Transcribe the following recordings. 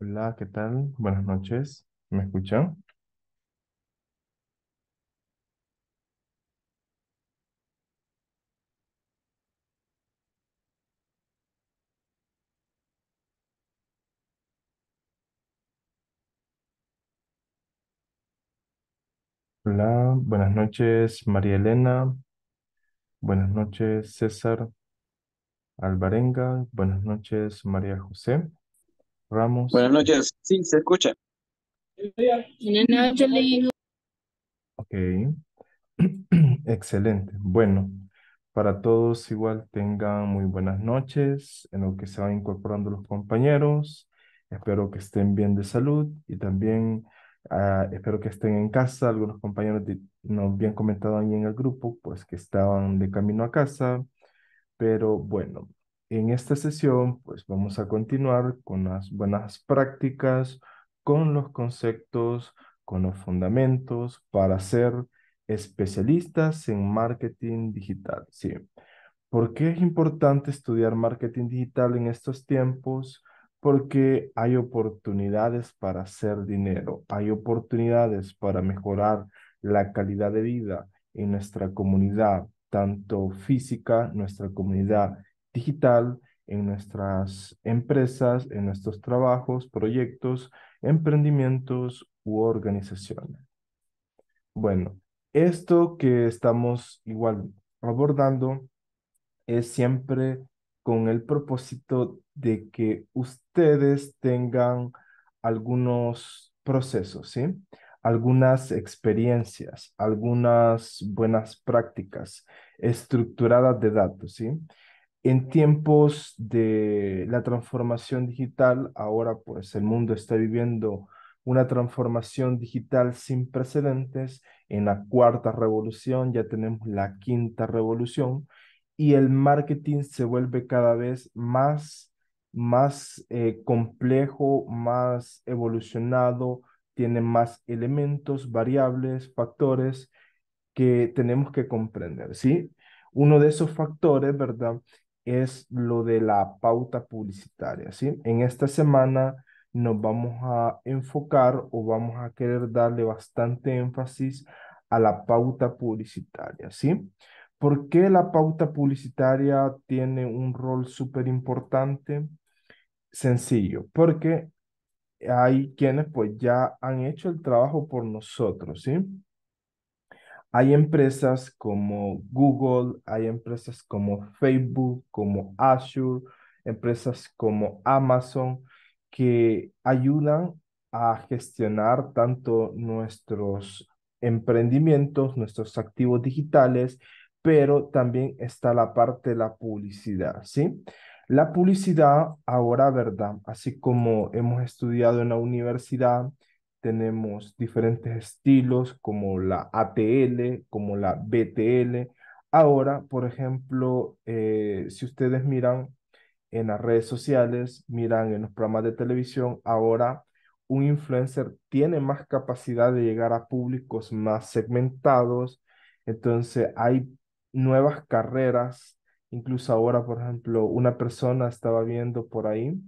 Hola, ¿qué tal? Buenas noches. ¿Me escuchan? Hola, buenas noches, María Elena. Buenas noches, César Alvarenga. Buenas noches, María José. Ramos. Buenas noches. Sí, se escucha. Buenas Ok. Excelente. Bueno, para todos igual tengan muy buenas noches en lo que se van incorporando los compañeros. Espero que estén bien de salud y también ah, espero que estén en casa. Algunos compañeros nos habían comentado ahí en el grupo pues que estaban de camino a casa. Pero bueno, en esta sesión, pues vamos a continuar con las buenas prácticas, con los conceptos, con los fundamentos para ser especialistas en marketing digital. Sí. ¿Por qué es importante estudiar marketing digital en estos tiempos? Porque hay oportunidades para hacer dinero, hay oportunidades para mejorar la calidad de vida en nuestra comunidad, tanto física, nuestra comunidad digital en nuestras empresas, en nuestros trabajos, proyectos, emprendimientos u organizaciones. Bueno, esto que estamos igual abordando es siempre con el propósito de que ustedes tengan algunos procesos, ¿sí? Algunas experiencias, algunas buenas prácticas estructuradas de datos, ¿sí? En tiempos de la transformación digital, ahora pues el mundo está viviendo una transformación digital sin precedentes. En la cuarta revolución ya tenemos la quinta revolución y el marketing se vuelve cada vez más, más eh, complejo, más evolucionado, tiene más elementos, variables, factores que tenemos que comprender, ¿sí? Uno de esos factores, ¿verdad? es lo de la pauta publicitaria, ¿sí? En esta semana nos vamos a enfocar o vamos a querer darle bastante énfasis a la pauta publicitaria, ¿sí? ¿Por qué la pauta publicitaria tiene un rol súper importante? Sencillo, porque hay quienes pues ya han hecho el trabajo por nosotros, ¿sí? hay empresas como Google, hay empresas como Facebook, como Azure, empresas como Amazon, que ayudan a gestionar tanto nuestros emprendimientos, nuestros activos digitales, pero también está la parte de la publicidad, ¿sí? La publicidad ahora, ¿verdad? Así como hemos estudiado en la universidad, tenemos diferentes estilos como la ATL, como la BTL. Ahora, por ejemplo, eh, si ustedes miran en las redes sociales, miran en los programas de televisión, ahora un influencer tiene más capacidad de llegar a públicos más segmentados. Entonces hay nuevas carreras. Incluso ahora, por ejemplo, una persona estaba viendo por ahí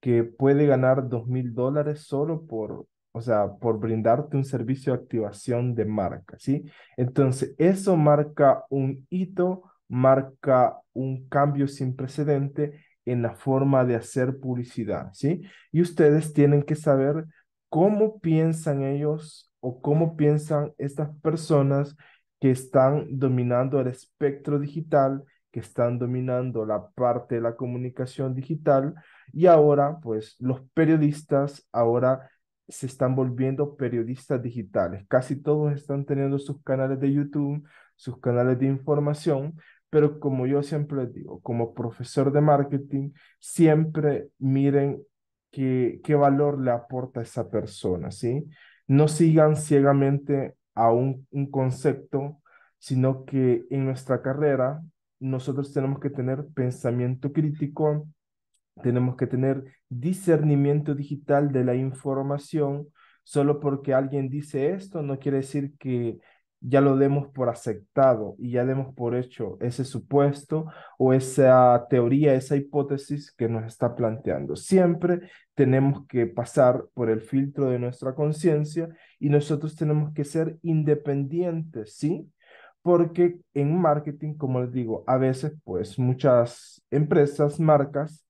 que puede ganar dos mil dólares solo por o sea, por brindarte un servicio de activación de marca, ¿sí? Entonces, eso marca un hito, marca un cambio sin precedente en la forma de hacer publicidad, ¿sí? Y ustedes tienen que saber cómo piensan ellos o cómo piensan estas personas que están dominando el espectro digital, que están dominando la parte de la comunicación digital y ahora, pues, los periodistas, ahora se están volviendo periodistas digitales. Casi todos están teniendo sus canales de YouTube, sus canales de información, pero como yo siempre digo, como profesor de marketing, siempre miren qué, valor le aporta a esa persona, ¿sí? No sigan ciegamente a un concepto, sino que en nuestra carrera nosotros tenemos que tener pensamiento crítico, tenemos que tener discernimiento digital de la información. Solo porque alguien dice esto no quiere decir que ya lo demos por aceptado y ya demos por hecho ese supuesto o esa teoría, esa hipótesis que nos está planteando. Siempre tenemos que pasar por el filtro de nuestra conciencia y nosotros tenemos que ser independientes, ¿sí? Porque en marketing, como les digo, a veces pues muchas empresas, marcas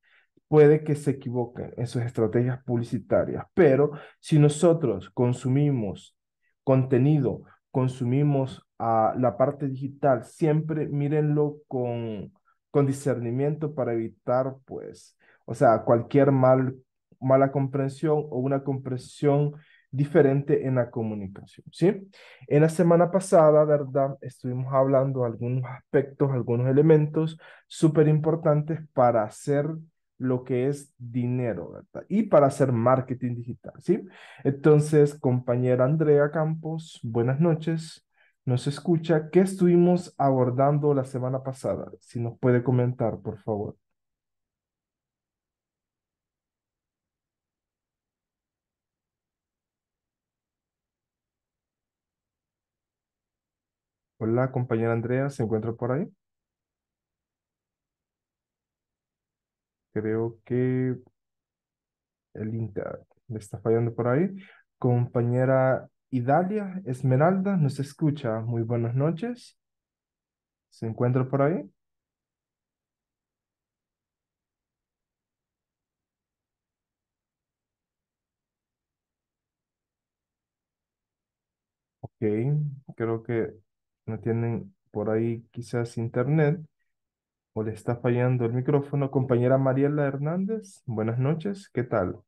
puede que se equivoquen en sus estrategias publicitarias, pero si nosotros consumimos contenido, consumimos ah, la parte digital, siempre mírenlo con, con discernimiento para evitar, pues, o sea, cualquier mal, mala comprensión o una comprensión diferente en la comunicación, ¿sí? En la semana pasada, ¿verdad? Estuvimos hablando algunos aspectos, algunos elementos súper importantes para hacer lo que es dinero, ¿verdad? Y para hacer marketing digital, ¿sí? Entonces, compañera Andrea Campos, buenas noches. Nos escucha. ¿Qué estuvimos abordando la semana pasada? Si nos puede comentar, por favor. Hola, compañera Andrea, ¿se encuentra por ahí? Creo que el internet le está fallando por ahí. Compañera Idalia Esmeralda nos escucha. Muy buenas noches. ¿Se encuentra por ahí? Ok, creo que no tienen por ahí quizás internet o le está fallando el micrófono. Compañera Mariela Hernández, buenas noches, ¿qué tal?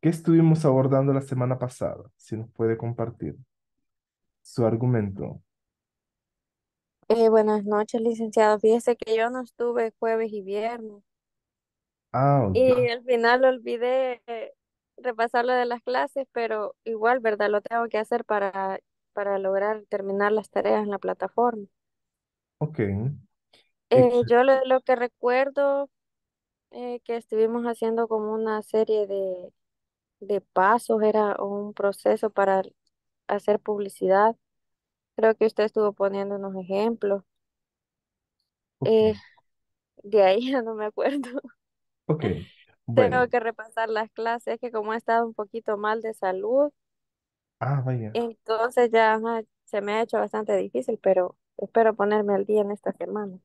¿Qué estuvimos abordando la semana pasada? Si nos puede compartir su argumento. Eh, buenas noches, licenciado. Fíjese que yo no estuve jueves y viernes. Ah, Y al final olvidé eh, repasarlo de las clases, pero igual, ¿verdad? Lo tengo que hacer para, para lograr terminar las tareas en la plataforma. Ok, eh, yo lo, lo, que recuerdo es eh, que estuvimos haciendo como una serie de, pasos, era un proceso para hacer publicidad. Creo que usted estuvo poniendo unos ejemplos. Eh, de ahí ya no me acuerdo. Tengo que repasar las clases, que como he estado un poquito mal de salud, ah, vaya. entonces ya se me ha hecho bastante difícil, pero espero ponerme al día en esta semana.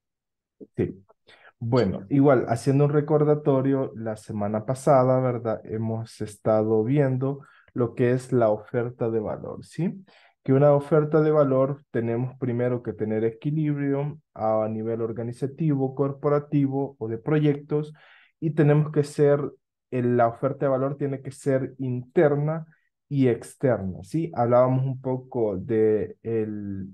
Sí. Bueno, igual, haciendo un recordatorio, la semana pasada, ¿verdad? Hemos estado viendo lo que es la oferta de valor, ¿sí? Que una oferta de valor tenemos primero que tener equilibrio a nivel organizativo, corporativo o de proyectos y tenemos que ser, la oferta de valor tiene que ser interna y externa, ¿sí? Hablábamos un poco de el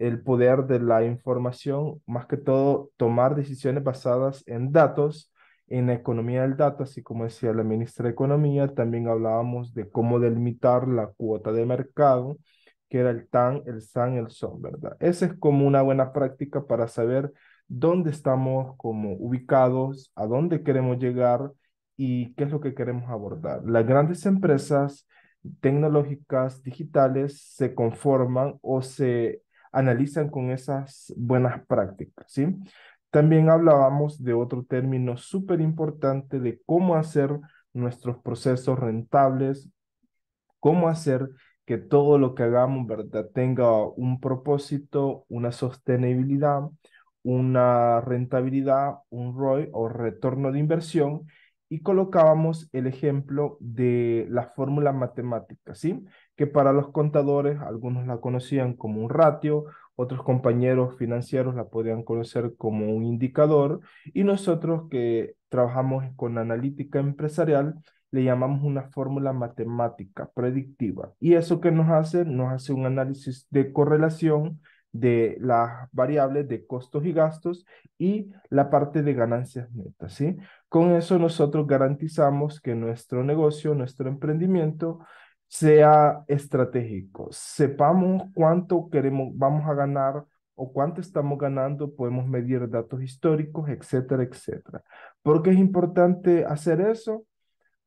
el poder de la información, más que todo tomar decisiones basadas en datos, en la economía del dato, así como decía la ministra de Economía, también hablábamos de cómo delimitar la cuota de mercado, que era el TAN, el SAN, el SON, ¿verdad? Esa es como una buena práctica para saber dónde estamos como ubicados, a dónde queremos llegar y qué es lo que queremos abordar. Las grandes empresas tecnológicas digitales se conforman o se analizan con esas buenas prácticas, ¿sí? También hablábamos de otro término súper importante de cómo hacer nuestros procesos rentables, cómo hacer que todo lo que hagamos, ¿verdad?, tenga un propósito, una sostenibilidad, una rentabilidad, un ROI o retorno de inversión y colocábamos el ejemplo de la fórmula matemática, ¿sí? que para los contadores algunos la conocían como un ratio, otros compañeros financieros la podían conocer como un indicador y nosotros que trabajamos con analítica empresarial le llamamos una fórmula matemática predictiva. ¿Y eso que nos hace? Nos hace un análisis de correlación de las variables de costos y gastos y la parte de ganancias netas, ¿sí? Con eso nosotros garantizamos que nuestro negocio, nuestro emprendimiento sea estratégico. Sepamos cuánto queremos, vamos a ganar o cuánto estamos ganando, podemos medir datos históricos, etcétera, etcétera. ¿Por qué es importante hacer eso?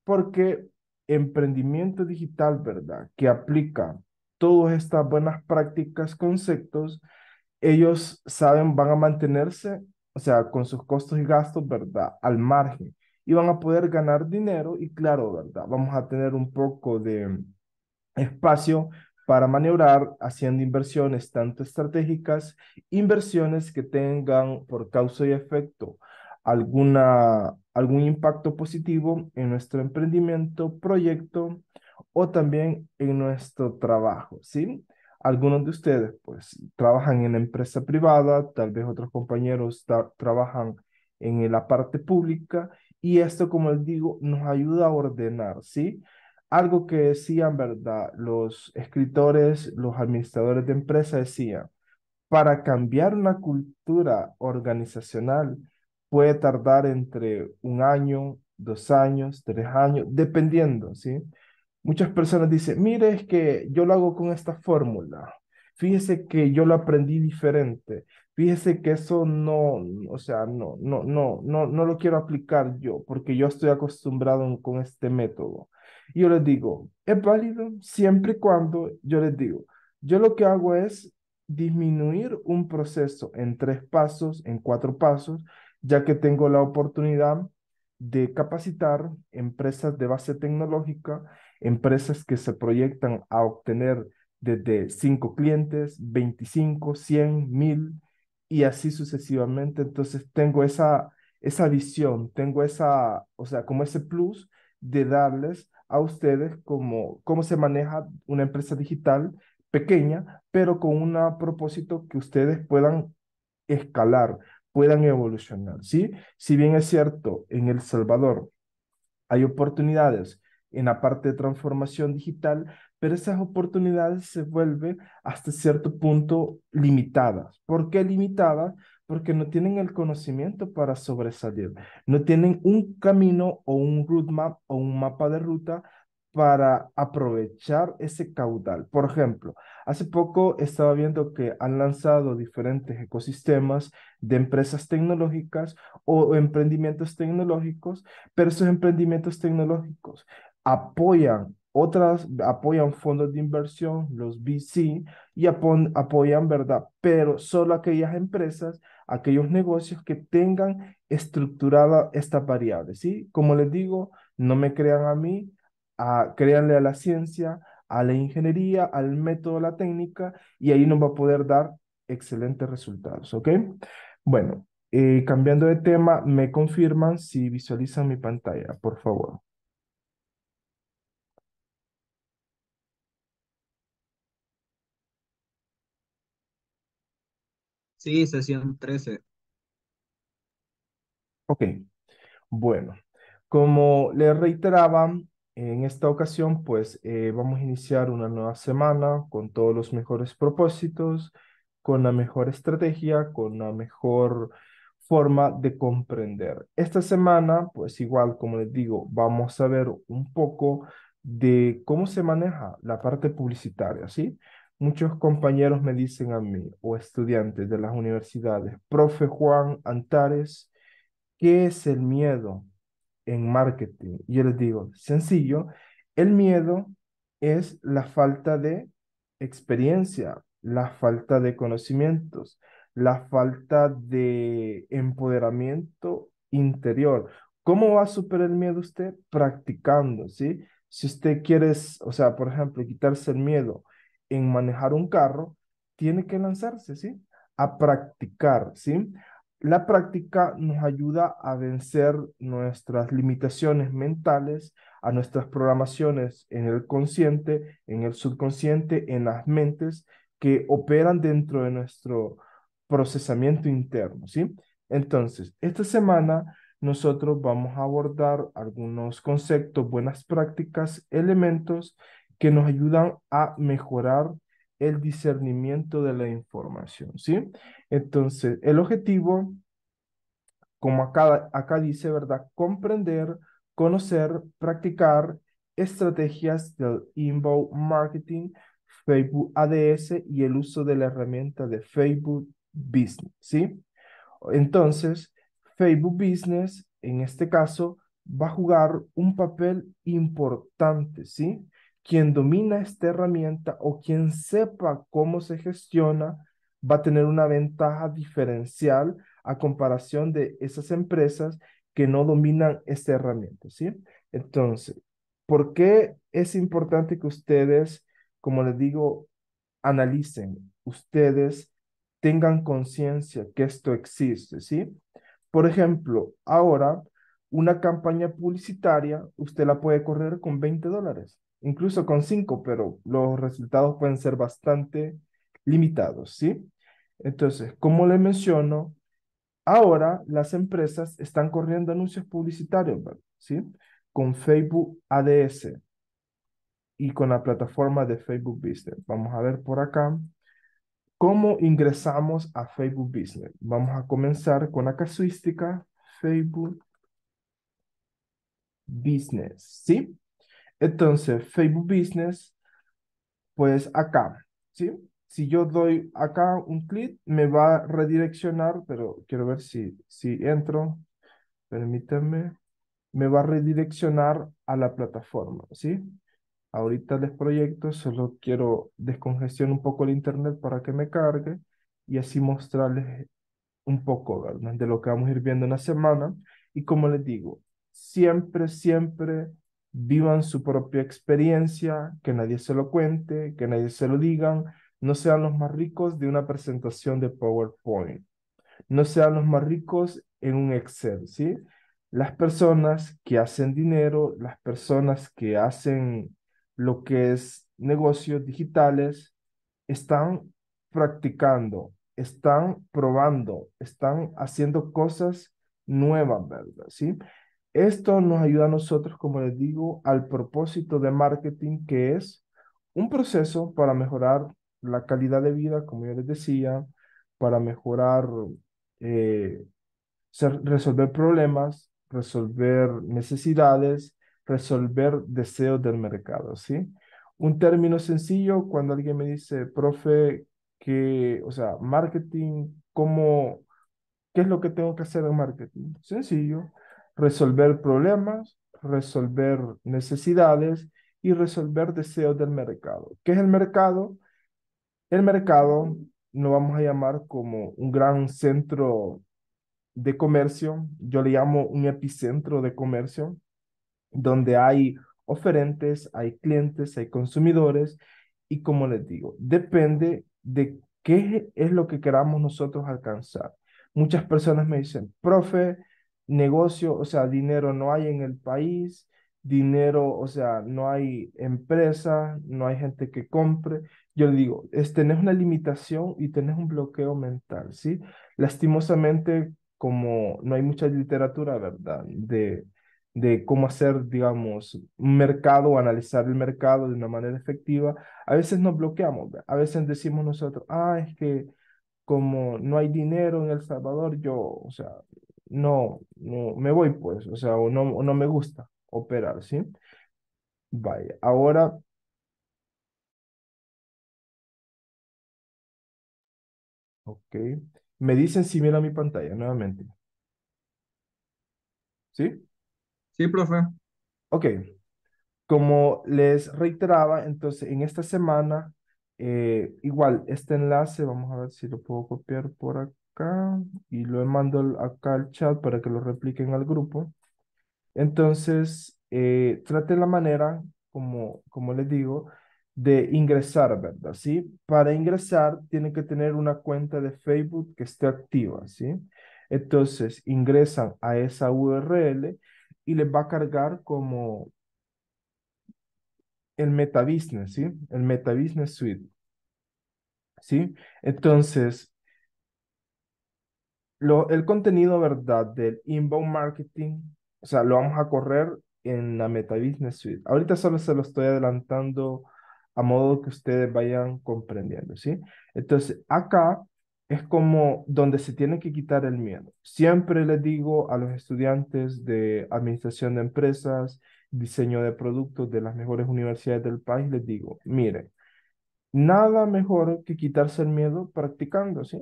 Porque emprendimiento digital, ¿verdad? Que aplica todas estas buenas prácticas, conceptos, ellos saben, van a mantenerse, o sea, con sus costos y gastos, ¿verdad? Al margen y van a poder ganar dinero y claro, ¿verdad? Vamos a tener un poco de espacio para maniobrar haciendo inversiones tanto estratégicas, inversiones que tengan por causa y efecto alguna, algún impacto positivo en nuestro emprendimiento, proyecto o también en nuestro trabajo, ¿sí? Algunos de ustedes, pues, trabajan en la empresa privada, tal vez otros compañeros trabajan en la parte pública y esto, como les digo, nos ayuda a ordenar, ¿sí? Algo que decían, ¿verdad? Los escritores, los administradores de empresa decían, para cambiar una cultura organizacional puede tardar entre un año, dos años, tres años, dependiendo, ¿sí? Muchas personas dicen, mire, es que yo lo hago con esta fórmula, fíjese que yo lo aprendí diferente, fíjese que eso no, o sea, no, no, no, no, no lo quiero aplicar yo, porque yo estoy acostumbrado con este método. Y yo les digo, es válido siempre y cuando yo les digo, yo lo que hago es disminuir un proceso en tres pasos, en cuatro pasos, ya que tengo la oportunidad de capacitar empresas de base tecnológica, empresas que se proyectan a obtener desde cinco clientes, 25, 100, 1000 y así sucesivamente. Entonces tengo esa, esa visión, tengo esa, o sea, como ese plus de darles a ustedes cómo, cómo se maneja una empresa digital pequeña, pero con un propósito que ustedes puedan escalar, puedan evolucionar, ¿sí? Si bien es cierto, en El Salvador hay oportunidades en la parte de transformación digital, pero esas oportunidades se vuelven hasta cierto punto limitadas. ¿Por qué limitadas? Porque no tienen el conocimiento para sobresalir, no tienen un camino o un roadmap o un mapa de ruta para aprovechar ese caudal. Por ejemplo, hace poco estaba viendo que han lanzado diferentes ecosistemas de empresas tecnológicas o emprendimientos tecnológicos, pero esos emprendimientos tecnológicos apoyan otras apoyan fondos de inversión, los VC, y apoyan, ¿verdad? Pero solo aquellas empresas, aquellos negocios que tengan estructurada esta variable ¿sí? Como les digo, no me crean a mí, a, créanle a la ciencia, a la ingeniería, al método, a la técnica, y ahí nos va a poder dar excelentes resultados, ¿ok? Bueno, eh, cambiando de tema, me confirman si visualizan mi pantalla, por favor. Sí, sesión 13. Ok, bueno, como les reiteraba, en esta ocasión pues eh, vamos a iniciar una nueva semana con todos los mejores propósitos, con la mejor estrategia, con la mejor forma de comprender. Esta semana pues igual como les digo, vamos a ver un poco de cómo se maneja la parte publicitaria, ¿sí? Muchos compañeros me dicen a mí, o estudiantes de las universidades, profe Juan Antares, ¿qué es el miedo en marketing? Yo les digo, sencillo, el miedo es la falta de experiencia, la falta de conocimientos, la falta de empoderamiento interior. ¿Cómo va a superar el miedo usted? Practicando, ¿sí? Si usted quiere, o sea, por ejemplo, quitarse el miedo en manejar un carro, tiene que lanzarse, ¿sí? A practicar, ¿sí? La práctica nos ayuda a vencer nuestras limitaciones mentales, a nuestras programaciones en el consciente, en el subconsciente, en las mentes que operan dentro de nuestro procesamiento interno, ¿sí? Entonces, esta semana nosotros vamos a abordar algunos conceptos, buenas prácticas, elementos que nos ayudan a mejorar el discernimiento de la información, ¿sí? Entonces, el objetivo, como acá, acá dice, ¿verdad? Comprender, conocer, practicar estrategias del inbound marketing, Facebook ADS y el uso de la herramienta de Facebook Business, ¿sí? Entonces, Facebook Business, en este caso, va a jugar un papel importante, ¿sí? quien domina esta herramienta o quien sepa cómo se gestiona va a tener una ventaja diferencial a comparación de esas empresas que no dominan esta herramienta, ¿sí? Entonces, ¿por qué es importante que ustedes, como les digo, analicen, ustedes tengan conciencia que esto existe, ¿sí? Por ejemplo, ahora una campaña publicitaria usted la puede correr con 20 dólares incluso con cinco, pero los resultados pueden ser bastante limitados, ¿sí? Entonces, como le menciono, ahora las empresas están corriendo anuncios publicitarios, ¿sí? Con Facebook ADS y con la plataforma de Facebook Business. Vamos a ver por acá cómo ingresamos a Facebook Business. Vamos a comenzar con la casuística Facebook Business, ¿sí? Entonces, Facebook Business, pues acá, ¿sí? Si yo doy acá un clic, me va a redireccionar, pero quiero ver si, si entro. Permítanme. Me va a redireccionar a la plataforma, ¿sí? Ahorita les proyecto, solo quiero descongestionar un poco el internet para que me cargue y así mostrarles un poco, ¿verdad? De lo que vamos a ir viendo en la semana. Y como les digo, siempre, siempre vivan su propia experiencia, que nadie se lo cuente, que nadie se lo digan, no sean los más ricos de una presentación de PowerPoint, no sean los más ricos en un Excel, ¿sí? Las personas que hacen dinero, las personas que hacen lo que es negocios digitales, están practicando, están probando, están haciendo cosas nuevas, ¿verdad? ¿Sí? Esto nos ayuda a nosotros, como les digo, al propósito de marketing, que es un proceso para mejorar la calidad de vida, como yo les decía, para mejorar, eh, resolver problemas, resolver necesidades, resolver deseos del mercado, ¿sí? Un término sencillo, cuando alguien me dice, profe, que, o sea, marketing, ¿cómo, qué es lo que tengo que hacer en marketing? Sencillo resolver problemas, resolver necesidades y resolver deseos del mercado. ¿Qué es el mercado? El mercado no vamos a llamar como un gran centro de comercio, yo le llamo un epicentro de comercio, donde hay oferentes, hay clientes, hay consumidores y como les digo, depende de qué es lo que queramos nosotros alcanzar. Muchas personas me dicen, profe, negocio, o sea, dinero no hay en el país, dinero, o sea, no hay empresa, no hay gente que compre. Yo le digo, es, tenés una limitación y tenés un bloqueo mental, ¿sí? Lastimosamente, como no hay mucha literatura, ¿verdad? De, de cómo hacer, digamos, un mercado, analizar el mercado de una manera efectiva, a veces nos bloqueamos, a veces decimos nosotros, ah, es que como no hay dinero en El Salvador, yo, o sea, no, no, me voy pues, o sea, o no, no me gusta operar, ¿sí? Vaya, ahora... Ok, me dicen si mira mi pantalla nuevamente. ¿Sí? Sí, profe. Ok, como les reiteraba, entonces en esta semana, eh, igual, este enlace, vamos a ver si lo puedo copiar por aquí y lo mando acá al chat para que lo repliquen al grupo. Entonces, eh, trate la manera, como, como les digo, de ingresar, ¿verdad? ¿Sí? Para ingresar, tienen que tener una cuenta de Facebook que esté activa, ¿sí? Entonces, ingresan a esa URL y les va a cargar como el Meta Business, ¿sí? El Meta Business Suite. ¿Sí? Entonces, el contenido, ¿verdad? Del inbound marketing, o sea, lo vamos a correr en la Meta Business Suite. Ahorita solo se lo estoy adelantando a modo que ustedes vayan comprendiendo, ¿sí? Entonces, acá es como donde se tiene que quitar el miedo. Siempre les digo a los estudiantes de administración de empresas, diseño de productos de las mejores universidades del país, les digo, miren, nada mejor que quitarse el miedo practicando, ¿sí?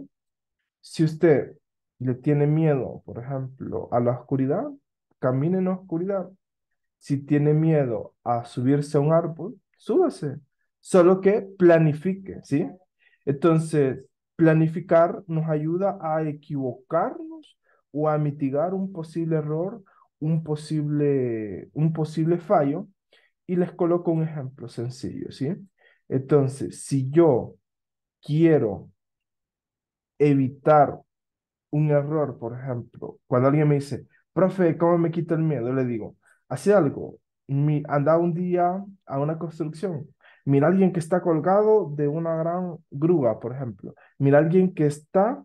Si usted le tiene miedo, por ejemplo, a la oscuridad, camine en la oscuridad. Si tiene miedo a subirse a un árbol, súbase. Solo que planifique, ¿sí? Entonces, planificar nos ayuda a equivocarnos o a mitigar un posible error, un posible, un posible fallo. Y les coloco un ejemplo sencillo, ¿sí? Entonces, si yo quiero evitar un error, por ejemplo, cuando alguien me dice, profe, ¿cómo me quito el miedo? Le digo, hace algo, anda un día a una construcción, mira a alguien que está colgado de una gran grúa, por ejemplo, mira a alguien que está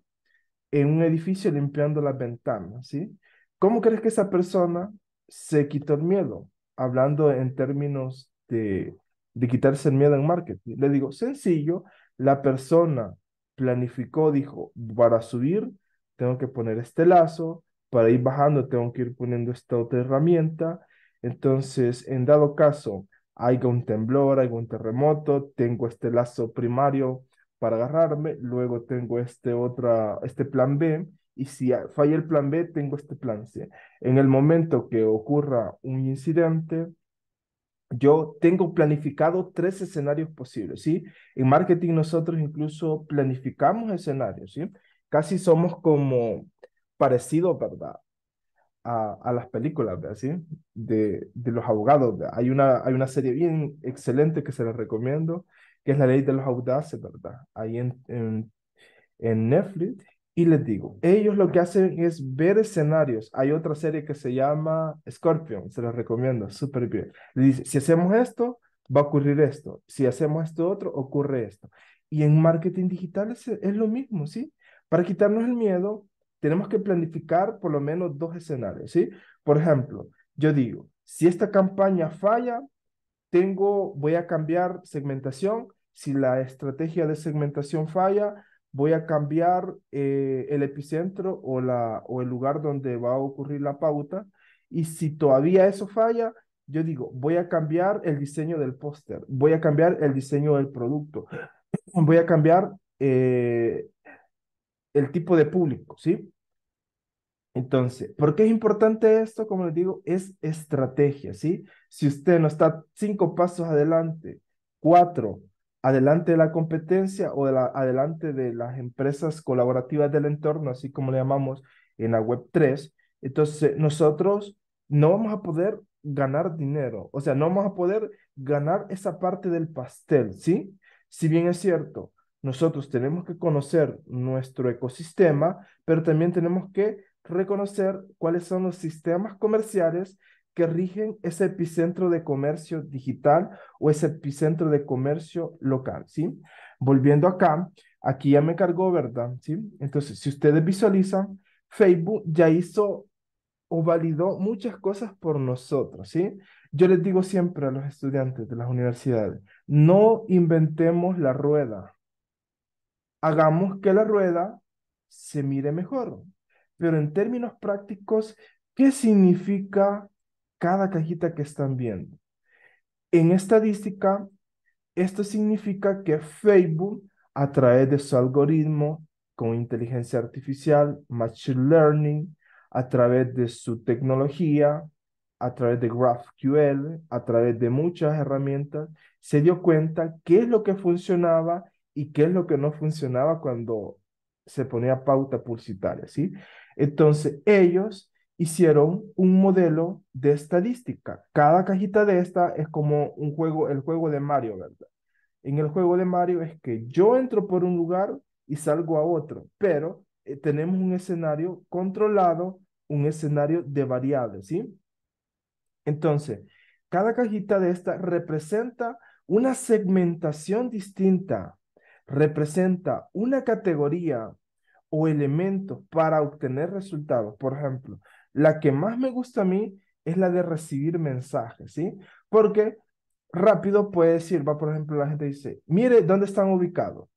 en un edificio limpiando las ventanas, ¿sí? ¿Cómo crees que esa persona se quitó el miedo? Hablando en términos de, de quitarse el miedo en marketing. Le digo, sencillo, la persona planificó, dijo, para subir tengo que poner este lazo, para ir bajando tengo que ir poniendo esta otra herramienta. Entonces, en dado caso, haya un temblor, haya un terremoto, tengo este lazo primario para agarrarme, luego tengo este otra, este plan B, y si falla el plan B, tengo este plan C. En el momento que ocurra un incidente, yo tengo planificado tres escenarios posibles, ¿sí? En marketing nosotros incluso planificamos escenarios, ¿sí? casi somos como parecido, ¿verdad? A, a las películas, ¿verdad? ¿Sí? De, de los abogados. Hay una, hay una serie bien excelente que se les recomiendo, que es La Ley de los Audaces, ¿verdad? Ahí en, en, Netflix. Y les digo, ellos lo que hacen es ver escenarios. Hay otra serie que se llama Scorpion, se les recomiendo, súper bien. dice, si hacemos esto, va a ocurrir esto. Si hacemos esto otro, ocurre esto. Y en marketing digital es, es lo mismo, ¿sí? Para quitarnos el miedo, tenemos que planificar por lo menos dos escenarios, ¿sí? Por ejemplo, yo digo, si esta campaña falla, tengo, voy a cambiar segmentación. Si la estrategia de segmentación falla, voy a cambiar eh, el epicentro o, la, o el lugar donde va a ocurrir la pauta. Y si todavía eso falla, yo digo, voy a cambiar el diseño del póster, voy a cambiar el diseño del producto, voy a cambiar eh, el tipo de público, ¿sí? Entonces, ¿por qué es importante esto? Como les digo, es estrategia, ¿sí? Si usted no está cinco pasos adelante, cuatro, adelante de la competencia o adelante de las empresas colaborativas del entorno, así como le llamamos en la web 3, entonces nosotros no vamos a poder ganar dinero, o sea, no vamos a poder ganar esa parte del pastel, ¿sí? Si bien es cierto, nosotros tenemos que conocer nuestro ecosistema, pero también tenemos que reconocer cuáles son los sistemas comerciales que rigen ese epicentro de comercio digital o ese epicentro de comercio local, ¿sí? Volviendo acá, aquí ya me cargó, ¿verdad? ¿Sí? Entonces, si ustedes visualizan, Facebook ya hizo o validó muchas cosas por nosotros, ¿sí? Yo les digo siempre a los estudiantes de las universidades, no inventemos la rueda, hagamos que la rueda se mire mejor. Pero en términos prácticos, ¿qué significa cada cajita que están viendo? En estadística, esto significa que Facebook, a través de su algoritmo con inteligencia artificial, machine learning, a través de su tecnología, a través de GraphQL, a través de muchas herramientas, se dio cuenta qué es lo que funcionaba y qué es lo que no funcionaba cuando se ponía pauta pulsitaria, ¿sí? Entonces, ellos hicieron un modelo de estadística. Cada cajita de esta es como un juego, el juego de Mario, ¿verdad? En el juego de Mario es que yo entro por un lugar y salgo a otro, pero eh, tenemos un escenario controlado, un escenario de variables, ¿sí? Entonces, cada cajita de esta representa una segmentación distinta representa una categoría o elemento para obtener resultados. Por ejemplo, la que más me gusta a mí es la de recibir mensajes, ¿sí? Porque rápido puede decir, va, por ejemplo, la gente dice, mire, ¿dónde están ubicados?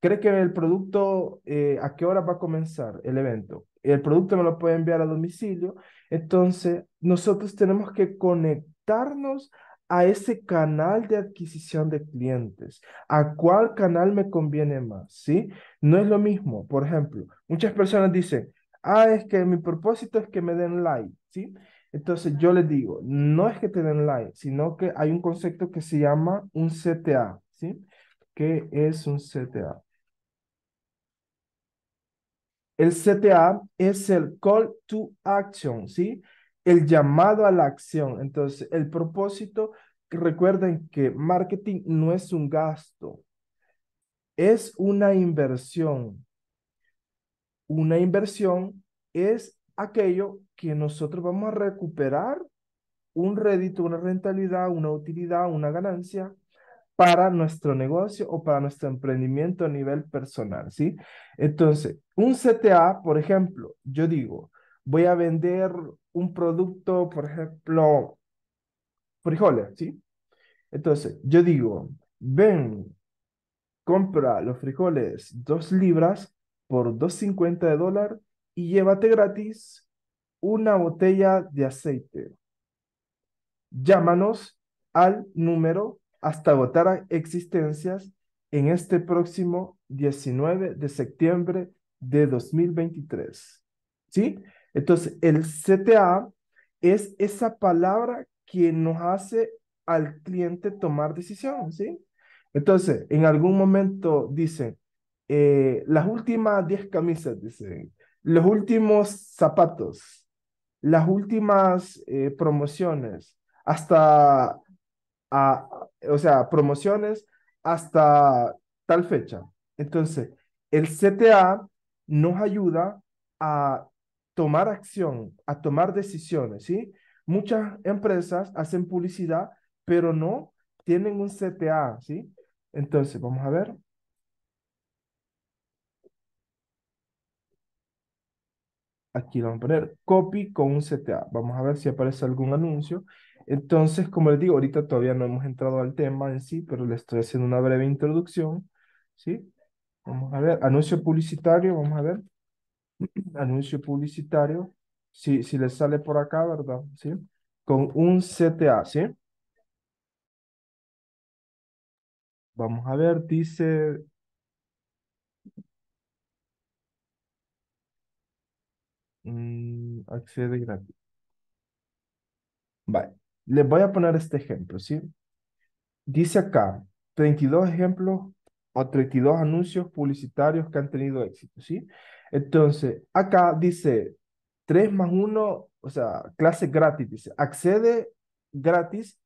¿Cree que el producto, eh, a qué hora va a comenzar el evento? El producto me lo puede enviar a domicilio. Entonces, nosotros tenemos que conectarnos a ese canal de adquisición de clientes, a cuál canal me conviene más, ¿sí? No es lo mismo, por ejemplo, muchas personas dicen, ah, es que mi propósito es que me den like, ¿sí? Entonces yo les digo, no es que te den like, sino que hay un concepto que se llama un CTA, ¿sí? ¿Qué es un CTA? El CTA es el Call to Action, ¿sí? el llamado a la acción. Entonces, el propósito, recuerden que marketing no es un gasto, es una inversión. Una inversión es aquello que nosotros vamos a recuperar un rédito, una rentabilidad, una utilidad, una ganancia para nuestro negocio o para nuestro emprendimiento a nivel personal, ¿sí? Entonces, un CTA, por ejemplo, yo digo, voy a vender un producto, por ejemplo, frijoles, ¿sí? Entonces, yo digo, ven, compra los frijoles dos libras por 2.50 de dólar y llévate gratis una botella de aceite. Llámanos al número hasta agotar existencias en este próximo 19 de septiembre de 2023. ¿Sí? Entonces, el CTA es esa palabra que nos hace al cliente tomar decisión, ¿sí? Entonces, en algún momento dice eh, las últimas 10 camisas, dicen, los últimos zapatos, las últimas eh, promociones, hasta, a, o sea, promociones hasta tal fecha. Entonces, el CTA nos ayuda a tomar acción, a tomar decisiones, ¿sí? Muchas empresas hacen publicidad, pero no tienen un CTA, ¿sí? Entonces, vamos a ver. Aquí lo vamos a poner copy con un CTA. Vamos a ver si aparece algún anuncio. Entonces, como les digo, ahorita todavía no hemos entrado al tema en sí, pero les estoy haciendo una breve introducción, ¿sí? Vamos a ver, anuncio publicitario, vamos a ver. anuncio publicitario, si, si les sale por acá, ¿verdad? ¿Sí? Con un CTA, ¿sí? Vamos a ver, dice... Mm, accede gratis. Vale, les voy a poner este ejemplo, ¿sí? Dice acá, 32 ejemplos o 32 anuncios publicitarios que han tenido éxito, ¿sí? Entonces, acá dice 3 más 1, o sea, clase gratis, dice, accede gratis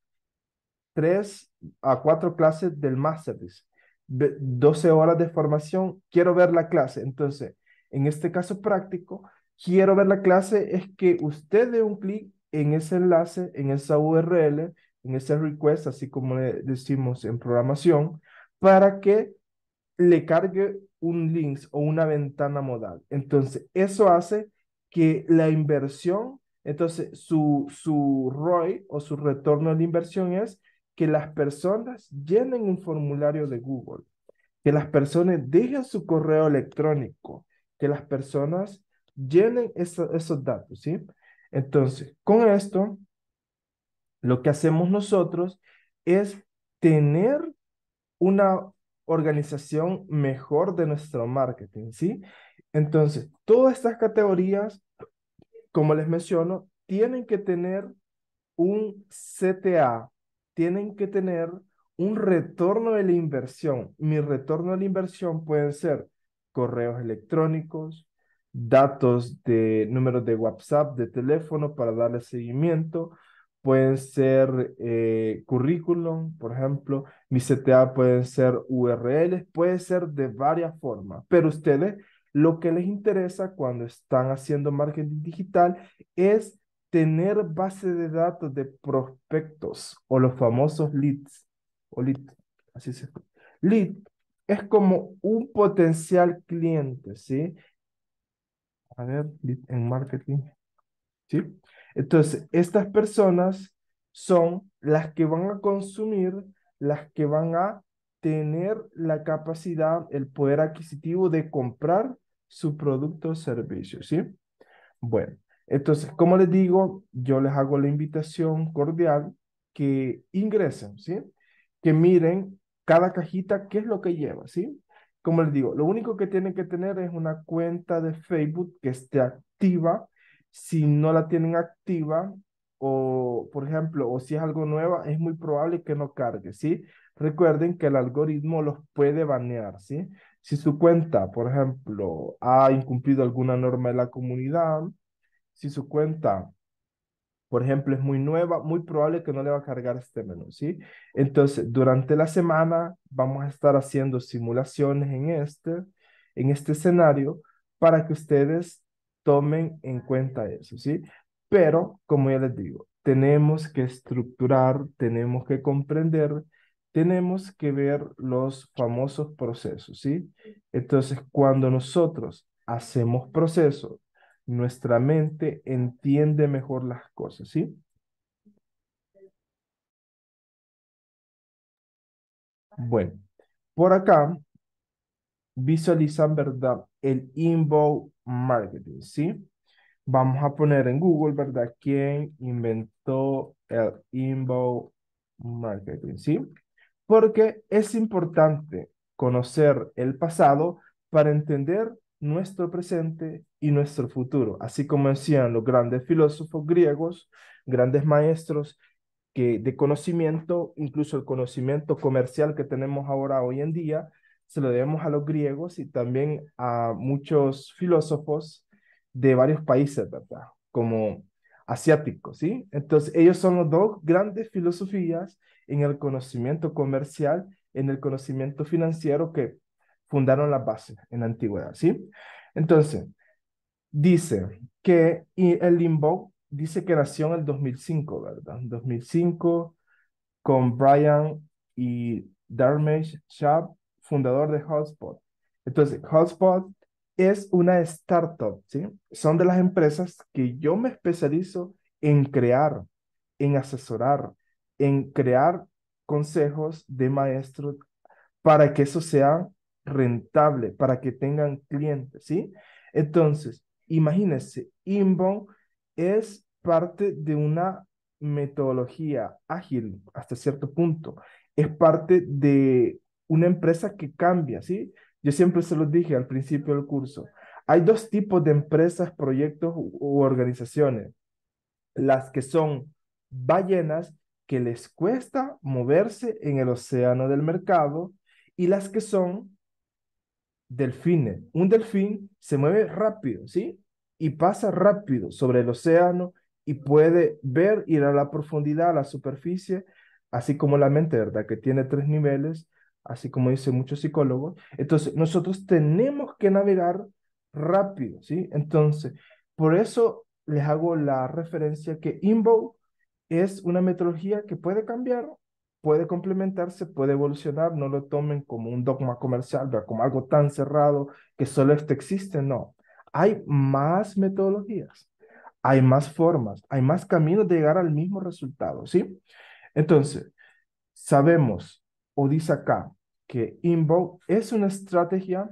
3 a 4 clases del máster, dice, 12 horas de formación, quiero ver la clase. Entonces, en este caso práctico, quiero ver la clase es que usted dé un clic en ese enlace, en esa URL, en ese request, así como le decimos en programación, para que le cargue un links o una ventana modal. Entonces, eso hace que la inversión, entonces su, su ROI o su retorno de la inversión es que las personas llenen un formulario de Google, que las personas dejen su correo electrónico, que las personas llenen esos datos, ¿sí? Entonces, con esto, lo que hacemos nosotros es tener una organización mejor de nuestro marketing, ¿sí? Entonces, todas estas categorías, como les menciono, tienen que tener un CTA, tienen que tener un retorno de la inversión. Mi retorno de la inversión pueden ser correos electrónicos, datos de números de WhatsApp, de teléfono para darle seguimiento, pueden ser eh, currículum, por ejemplo, mi CTA pueden ser URLs, puede ser de varias formas, pero ustedes lo que les interesa cuando están haciendo marketing digital es tener base de datos de prospectos o los famosos leads o leads, así se lead es como un potencial cliente, ¿sí? A ver, en marketing, ¿sí? Entonces, estas personas son las que van a consumir, las que van a tener la capacidad, el poder adquisitivo de comprar su producto o servicio, ¿sí? Bueno, entonces, como les digo, yo les hago la invitación cordial que ingresen, ¿sí? Que miren cada cajita qué es lo que lleva, ¿sí? Como les digo, lo único que tienen que tener es una cuenta de Facebook que esté activa, si no la tienen activa o, por ejemplo, o si es algo nueva, es muy probable que no cargue, ¿sí? Recuerden que el algoritmo los puede banear, ¿sí? Si su cuenta, por ejemplo, ha incumplido alguna norma de la comunidad, si su cuenta, por ejemplo, es muy nueva, muy probable que no le va a cargar este menú, ¿sí? Entonces, durante la semana vamos a estar haciendo simulaciones en este, en este escenario para que ustedes tomen en cuenta eso, ¿sí? Pero, como ya les digo, tenemos que estructurar, tenemos que comprender, tenemos que ver los famosos procesos, ¿sí? Entonces, cuando nosotros hacemos procesos, nuestra mente entiende mejor las cosas, ¿sí? Bueno, por acá visualizan, ¿verdad? El inbound marketing, ¿sí? Vamos a poner en Google, ¿verdad? ¿Quién inventó el inbound marketing, ¿sí? Porque es importante conocer el pasado para entender nuestro presente y nuestro futuro. Así como decían los grandes filósofos griegos, grandes maestros que de conocimiento, incluso el conocimiento comercial que tenemos ahora hoy en día, se lo debemos a los griegos y también a muchos filósofos de varios países, ¿verdad? Como asiáticos, ¿sí? Entonces, ellos son los dos grandes filosofías en el conocimiento comercial, en el conocimiento financiero que fundaron las bases en la antigüedad, ¿sí? Entonces, dice que y el limbo dice que nació en el 2005, ¿verdad? 2005 con Brian y Darmesh Shab fundador de Hotspot. Entonces, Hotspot es una startup, ¿sí? Son de las empresas que yo me especializo en crear, en asesorar, en crear consejos de maestros para que eso sea rentable, para que tengan clientes, ¿sí? Entonces, imagínense, Inbound es parte de una metodología ágil hasta cierto punto, es parte de una empresa que cambia, ¿sí? Yo siempre se los dije al principio del curso. Hay dos tipos de empresas, proyectos u organizaciones. Las que son ballenas que les cuesta moverse en el océano del mercado y las que son delfines. Un delfín se mueve rápido, ¿sí? Y pasa rápido sobre el océano y puede ver, ir a la profundidad, a la superficie, así como la mente, ¿verdad? Que tiene tres niveles así como dicen muchos psicólogos. Entonces, nosotros tenemos que navegar rápido, ¿sí? Entonces, por eso les hago la referencia que INBOW es una metodología que puede cambiar, puede complementarse, puede evolucionar, no lo tomen como un dogma comercial, como algo tan cerrado que solo este existe, no. Hay más metodologías, hay más formas, hay más caminos de llegar al mismo resultado, ¿sí? Entonces, sabemos, o dice acá, que Inbound es una estrategia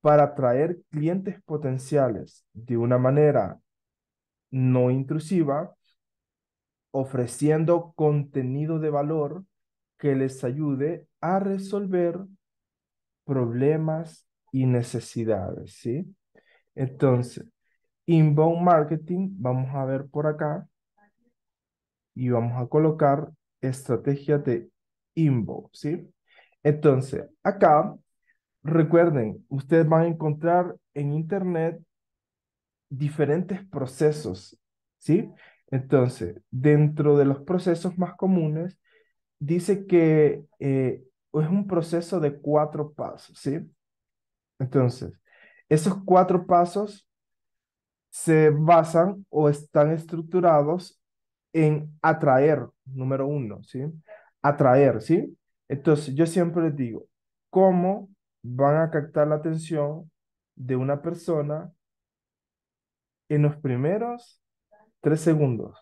para atraer clientes potenciales de una manera no intrusiva, ofreciendo contenido de valor que les ayude a resolver problemas y necesidades, ¿sí? Entonces, inbound marketing, vamos a ver por acá y vamos a colocar estrategia de inbound, ¿sí? Entonces, acá, recuerden, ustedes van a encontrar en Internet diferentes procesos, ¿sí? Entonces, dentro de los procesos más comunes, dice que eh, es un proceso de cuatro pasos, ¿sí? Entonces, esos cuatro pasos se basan o están estructurados en atraer, número uno, ¿sí? Atraer, ¿sí? Entonces, yo siempre les digo, ¿cómo van a captar la atención de una persona en los primeros tres segundos,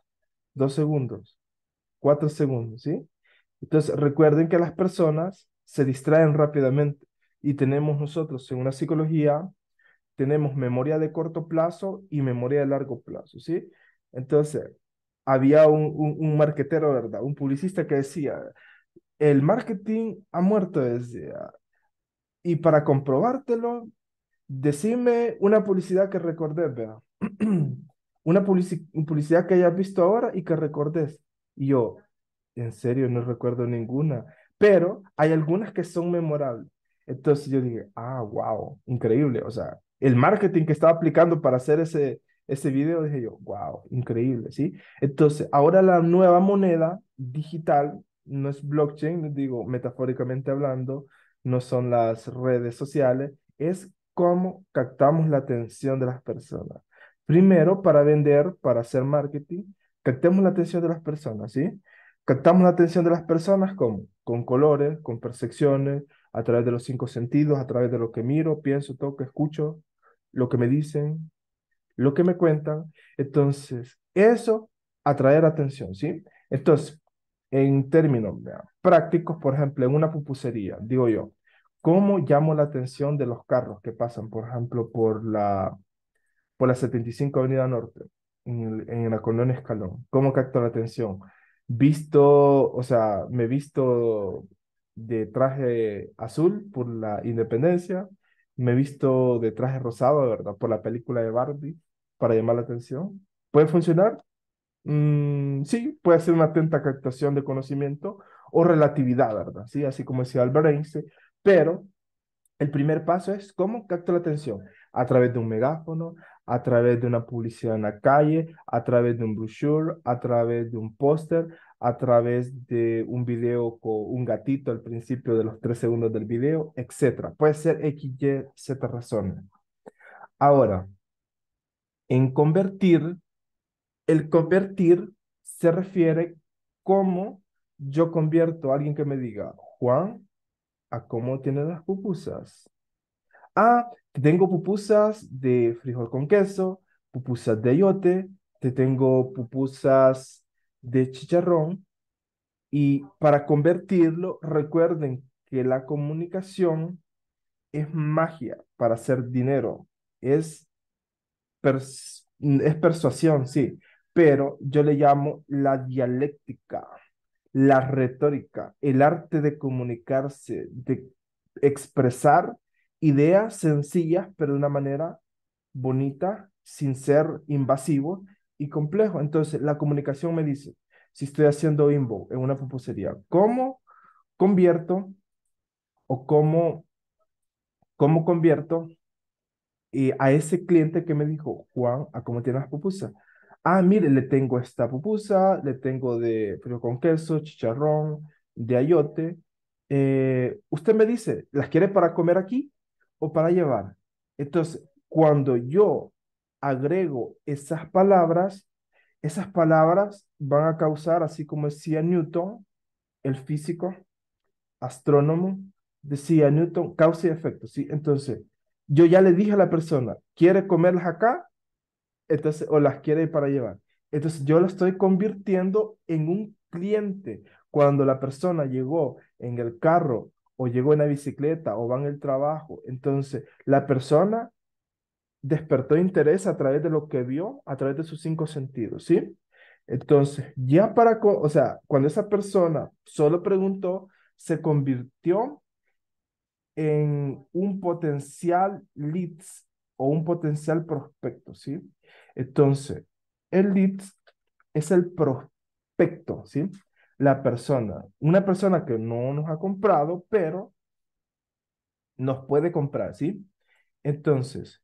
dos segundos, cuatro segundos, ¿sí? Entonces, recuerden que las personas se distraen rápidamente y tenemos nosotros en una psicología, tenemos memoria de corto plazo y memoria de largo plazo, ¿sí? Entonces, había un, un, un marquetero, ¿verdad? Un publicista que decía, el marketing ha muerto desde... Ah, y para comprobártelo, decime una publicidad que recordes, vea. una publicidad que hayas visto ahora y que recordes. Y yo, en serio, no recuerdo ninguna, pero hay algunas que son memorables. Entonces yo dije, ah, wow, increíble. O sea, el marketing que estaba aplicando para hacer ese, ese video, dije yo, wow, increíble, ¿sí? Entonces, ahora la nueva moneda digital no es blockchain, digo metafóricamente hablando, no son las redes sociales, es cómo captamos la atención de las personas. Primero, para vender, para hacer marketing, captemos la atención de las personas, ¿sí? Captamos la atención de las personas con, con colores, con percepciones, a través de los cinco sentidos, a través de lo que miro, pienso, toco, escucho, lo que me dicen, lo que me cuentan. Entonces, eso atraer atención, ¿sí? Entonces, en términos prácticos, por ejemplo, en una pupusería, digo yo, ¿cómo llamo la atención de los carros que pasan, por ejemplo, por la, por la 75 Avenida Norte, en, la colonia Escalón? ¿Cómo capto la atención? Visto, o sea, me visto de traje azul por la independencia, me he visto de traje rosado, ¿verdad? Por la película de Barbie, para llamar la atención. ¿Puede funcionar? Mm, sí, puede ser una atenta captación de conocimiento o relatividad, ¿verdad? Sí, así como decía Albert Einstein, pero el primer paso es cómo captar la atención a través de un megáfono, a través de una publicidad en la calle, a través de un brochure, a través de un póster, a través de un video con un gatito al principio de los tres segundos del video, etc. Puede ser X, Y, Z razones. Ahora, en convertir el convertir se refiere cómo yo convierto a alguien que me diga, Juan, ¿a cómo tienes las pupusas? Ah, tengo pupusas de frijol con queso, pupusas de yote, te tengo pupusas de chicharrón. Y para convertirlo, recuerden que la comunicación es magia para hacer dinero, es, es persuasión, sí, pero yo le llamo la dialéctica, la retórica, el arte de comunicarse, de expresar ideas sencillas, pero de una manera bonita, sin ser invasivo y complejo. Entonces, la comunicación me dice, si estoy haciendo bimbo en una pupusería, ¿cómo convierto o cómo, cómo convierto eh, a ese cliente que me dijo, Juan, ¿a cómo tienes pupusas? ah, mire, le tengo esta pupusa, le tengo de, frío con queso, chicharrón, de ayote. Eh, usted me dice, ¿las quiere para comer aquí o para llevar? Entonces, cuando yo agrego esas palabras, esas palabras van a causar, así como decía Newton, el físico, astrónomo, decía Newton, causa y efecto, ¿sí? Entonces, yo ya le dije a la persona, ¿quiere comerlas acá entonces, o las quiere para llevar. Entonces yo lo estoy convirtiendo en un cliente. Cuando la persona llegó en el carro o llegó en la bicicleta o va en el trabajo, entonces la persona despertó interés a través de lo que vio, a través de sus cinco sentidos, ¿sí? Entonces, ya para, o sea, cuando esa persona solo preguntó, se convirtió en un potencial leads o un potencial prospecto, ¿sí? Entonces, el lead es el prospecto, ¿sí? La persona, una persona que no nos ha comprado, pero nos puede comprar, ¿sí? Entonces,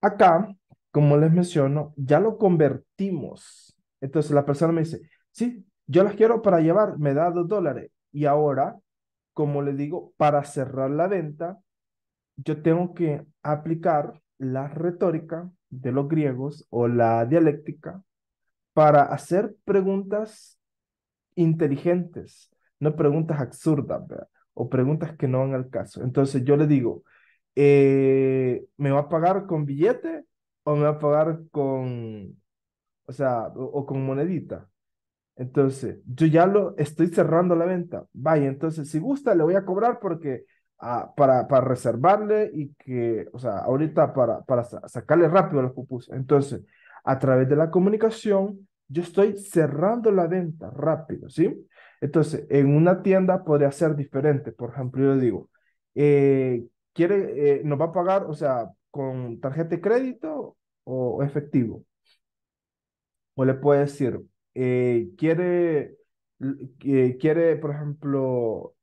acá, como les menciono, ya lo convertimos. Entonces la persona me dice, sí, yo las quiero para llevar, me da dos dólares. Y ahora, como le digo, para cerrar la venta, yo tengo que aplicar la retórica de los griegos o la dialéctica para hacer preguntas inteligentes, no preguntas absurdas o preguntas que no van al caso. Entonces yo le digo, eh, ¿me va a pagar con billete o me va a pagar con, o sea, o con monedita? Entonces, yo ya lo estoy cerrando la venta. Vaya, entonces, si gusta, le voy a cobrar porque Ah, para, para reservarle y que, o sea, ahorita para, para sacarle rápido a los pupus. Entonces, a través de la comunicación, yo estoy cerrando la venta rápido, ¿sí? Entonces, en una tienda podría ser diferente. Por ejemplo, yo digo, eh, quiere, eh, nos va a pagar, o sea, con tarjeta de crédito o efectivo. O le puede decir, eh, quiere, quiere, por ejemplo,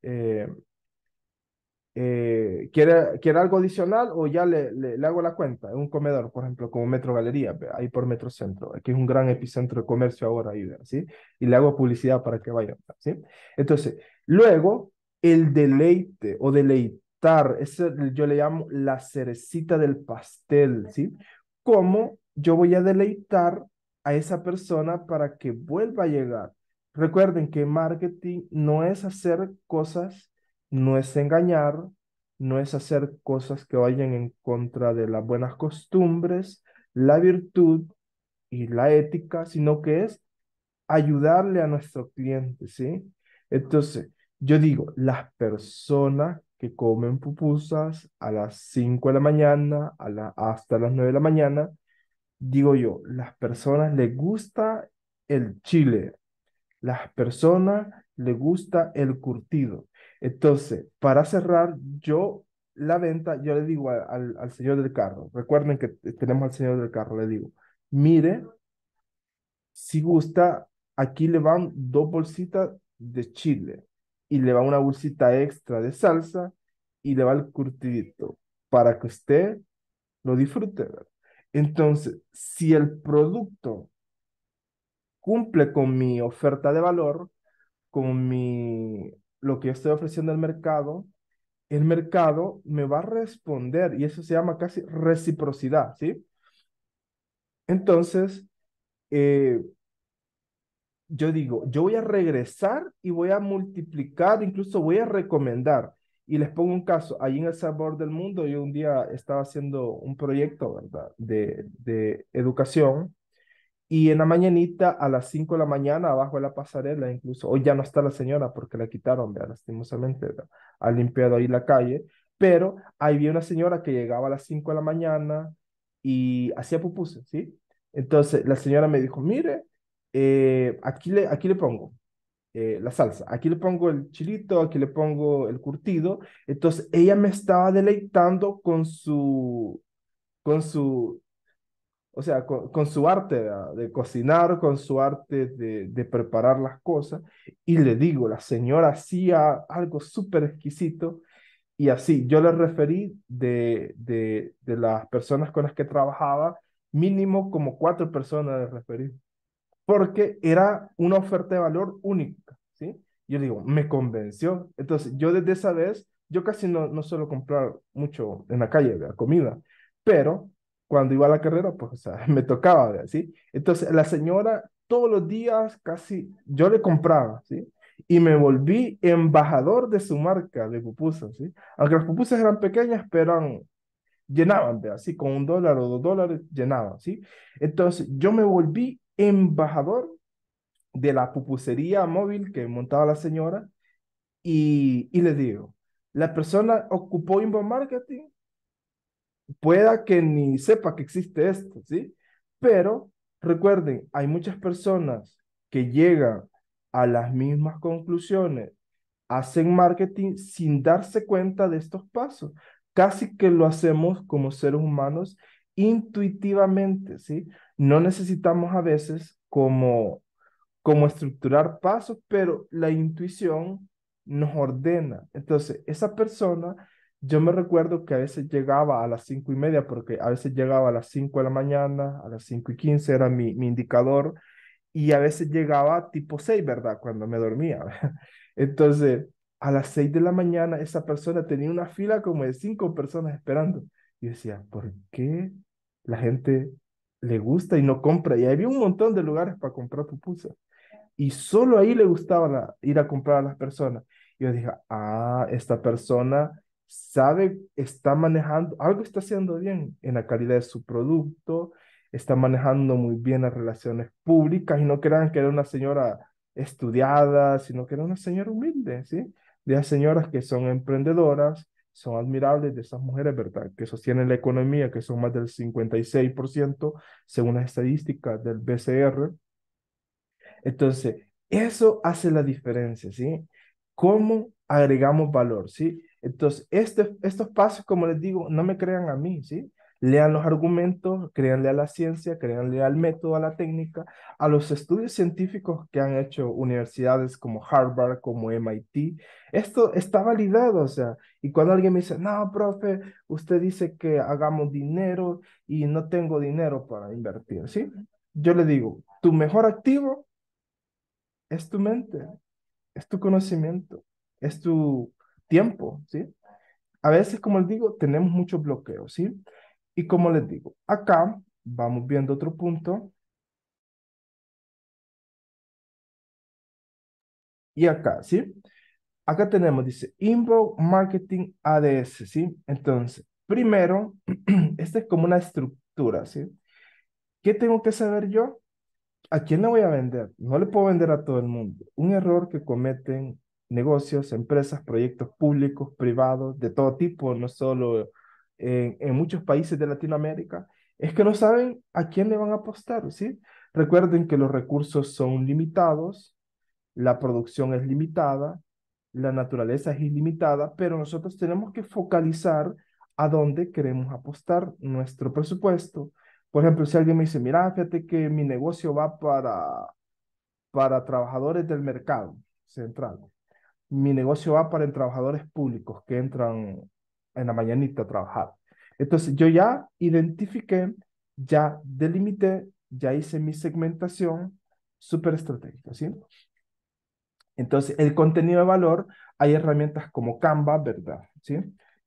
eh, ¿quiere, ¿quiere algo adicional o ya le, hago la cuenta? En un comedor, por ejemplo, como Metro Galería, ahí por Metro Centro, que es un gran epicentro de comercio ahora, ahí, ¿sí? Y le hago publicidad para que vayan, ¿sí? Entonces, luego, el deleite o deleitar, yo le llamo la cerecita del pastel, ¿sí? ¿Cómo yo voy a deleitar a esa persona para que vuelva a llegar? Recuerden que marketing no es hacer cosas no es engañar, no es hacer cosas que vayan en contra de las buenas costumbres, la virtud y la ética, sino que es ayudarle a nuestro cliente, ¿sí? Entonces, yo digo, las personas que comen pupusas a las 5 de la mañana, a hasta las 9 de la mañana, digo yo, las personas les gusta el chile, las personas les gusta el curtido, entonces, para cerrar, yo la venta, yo le digo al, señor del carro, recuerden que tenemos al señor del carro, le digo, mire, si gusta, aquí le van dos bolsitas de chile y le va una bolsita extra de salsa y le va el curtidito para que usted lo disfrute. Entonces, si el producto cumple con mi oferta de valor, con mi lo que yo estoy ofreciendo al mercado, el mercado me va a responder y eso se llama casi reciprocidad, ¿sí? Entonces, eh, yo digo, yo voy a regresar y voy a multiplicar, incluso voy a recomendar. Y les pongo un caso, ahí en El Sabor del Mundo yo un día estaba haciendo un proyecto, ¿verdad?, de, de educación y en la mañanita, a las 5 de la mañana, abajo de la pasarela, incluso, hoy ya no está la señora porque la quitaron, vea, lastimosamente, ha limpiado ahí la calle, pero ahí vi una señora que llegaba a las 5 de la mañana y hacía pupusas, ¿sí? Entonces la señora me dijo, mire, eh, aquí, le, aquí le pongo eh, la salsa, aquí le pongo el chilito, aquí le pongo el curtido. Entonces ella me estaba deleitando con su, con su, o sea, con, su arte de cocinar, con su arte de, preparar las cosas. Y le digo, la señora hacía algo súper exquisito. Y así, yo le referí de, de, las personas con las que trabajaba, mínimo como cuatro personas de referir, porque era una oferta de valor única, ¿sí? Yo digo, me convenció. Entonces, yo desde esa vez, yo casi no, no suelo comprar mucho en la calle, la comida, pero cuando iba a la carrera, pues, o sea, me tocaba, ¿sí? Entonces, la señora todos los días casi, yo le compraba, ¿sí? Y me volví embajador de su marca de pupusas, ¿sí? Aunque las pupusas eran pequeñas, pero llenaban, ¿verdad? Así, con un dólar o dos dólares llenaban, ¿sí? Entonces, yo me volví embajador de la pupusería móvil que montaba la señora y, y le digo, la persona ocupó inbound marketing pueda que ni sepa que existe esto, ¿sí? Pero recuerden, hay muchas personas que llegan a las mismas conclusiones, hacen marketing sin darse cuenta de estos pasos. Casi que lo hacemos como seres humanos intuitivamente, ¿sí? No necesitamos a veces como, como estructurar pasos, pero la intuición nos ordena. Entonces, esa persona yo me recuerdo que a veces llegaba a las cinco y media, porque a veces llegaba a las cinco de la mañana, a las cinco y quince era mi, indicador, y a veces llegaba tipo seis, ¿verdad? Cuando me dormía. Entonces, a las seis de la mañana, esa persona tenía una fila como de cinco personas esperando. Y decía, ¿por qué la gente le gusta y no compra? Y había un montón de lugares para comprar pupusas. Y solo ahí le gustaba ir a comprar a las personas. Y yo dije, ah, esta persona sabe, está manejando, algo está haciendo bien en la calidad de su producto, está manejando muy bien las relaciones públicas y no crean que era una señora estudiada, sino que era una señora humilde, ¿sí? De las señoras que son emprendedoras, son admirables de esas mujeres, ¿verdad? Que sostienen la economía, que son más del 56% según las estadísticas del BCR. Entonces, eso hace la diferencia, ¿sí? ¿Cómo agregamos valor, sí? Entonces, este, estos pasos, como les digo, no me crean a mí, ¿sí? Lean los argumentos, créanle a la ciencia, créanle al método, a la técnica, a los estudios científicos que han hecho universidades como Harvard, como MIT. Esto está validado, o sea, y cuando alguien me dice, no, profe, usted dice que hagamos dinero y no tengo dinero para invertir, ¿sí? Yo le digo, tu mejor activo es tu mente, es tu conocimiento, es tu tiempo, ¿sí? A veces, como les digo, tenemos muchos bloqueos, ¿sí? Y como les digo, acá vamos viendo otro punto. Y acá, ¿sí? Acá tenemos, dice, Inbound Marketing ADS, ¿sí? Entonces, primero, esta es como una estructura, ¿sí? ¿Qué tengo que saber yo? ¿A quién le voy a vender? No le puedo vender a todo el mundo. Un error que cometen negocios, empresas, proyectos públicos, privados, de todo tipo, no solo en, muchos países de Latinoamérica, es que no saben a quién le van a apostar, ¿sí? Recuerden que los recursos son limitados, la producción es limitada, la naturaleza es ilimitada, pero nosotros tenemos que focalizar a dónde queremos apostar nuestro presupuesto. Por ejemplo, si alguien me dice, mira, fíjate que mi negocio va para, para trabajadores del mercado central mi negocio va para en trabajadores públicos que entran en la mañanita a trabajar. Entonces yo ya identifiqué, ya delimité, ya hice mi segmentación súper estratégica, ¿sí? Entonces, el contenido de valor, hay herramientas como Canva, ¿verdad? ¿Sí?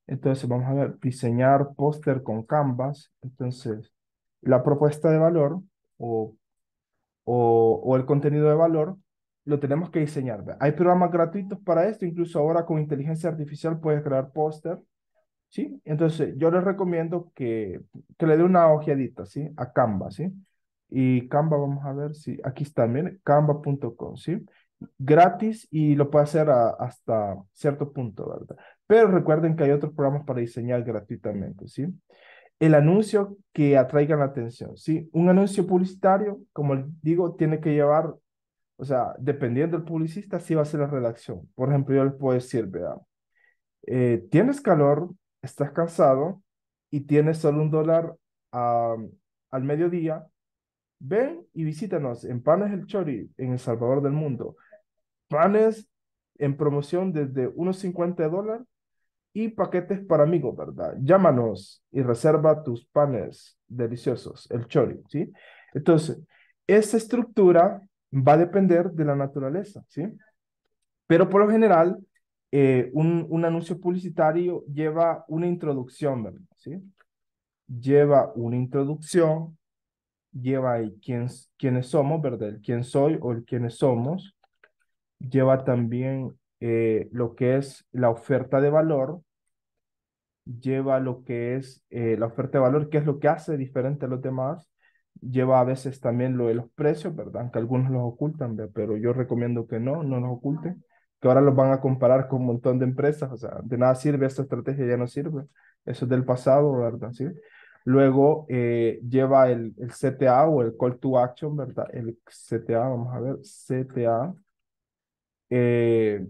Entonces, vamos a ver, diseñar póster con Canvas. Entonces, la propuesta de valor o, o el contenido de valor lo tenemos que diseñar. Hay programas gratuitos para esto, incluso ahora con inteligencia artificial puedes crear póster, ¿sí? Entonces, yo les recomiendo que, que le dé una ojeadita, ¿sí? A Canva, ¿sí? Y Canva, vamos a ver si, aquí está, miren, canva.com, ¿sí? Gratis y lo puede hacer hasta cierto punto, ¿verdad? Pero recuerden que hay otros programas para diseñar gratuitamente, ¿sí? el anuncio que atraiga la atención, ¿sí? Un anuncio publicitario, como digo, tiene que llevar o sea, dependiendo del publicista, sí va a ser la redacción. Por ejemplo, yo le puedo decir, vea, eh, tienes calor, estás cansado y tienes solo un dólar al mediodía, ven y visítanos en Panes El Chori, en El Salvador del Mundo. Panes en promoción desde unos 50 dólares y paquetes para amigos, ¿verdad? Llámanos y reserva tus panes deliciosos, el chori, ¿sí? Entonces, esa estructura va a depender de la naturaleza, ¿sí? Pero por lo general, eh, un, un, anuncio publicitario lleva una introducción, ¿verdad? ¿Sí? Lleva una introducción, lleva ahí quién, quiénes somos, ¿verdad? El quién soy o el quiénes somos. Lleva también eh, lo que es la oferta de valor, lleva lo que es eh, la oferta de valor, ¿Qué es lo que hace diferente a los demás, lleva a veces también lo de los precios, ¿verdad? Que algunos los ocultan, ¿verdad? pero yo recomiendo que no, no los oculten, que ahora los van a comparar con un montón de empresas, o sea, de nada sirve esta estrategia, ya no sirve, eso es del pasado, ¿verdad? ¿Sí? Luego eh, lleva el, el, CTA o el Call to Action, ¿verdad? El CTA, vamos a ver, CTA. Eh,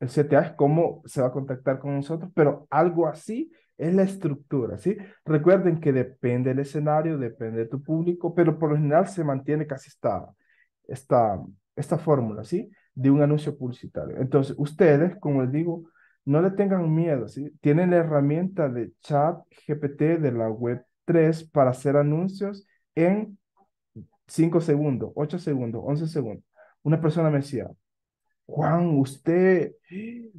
el CTA es cómo se va a contactar con nosotros, pero algo así es la estructura, ¿sí? Recuerden que depende del escenario, depende de tu público, pero por lo general se mantiene casi esta, esta, esta fórmula, ¿sí? De un anuncio publicitario. Entonces, ustedes, como les digo, no le tengan miedo, ¿sí? Tienen la herramienta de chat GPT de la web 3 para hacer anuncios en 5 segundos, 8 segundos, 11 segundos. Una persona me decía, Juan, usted,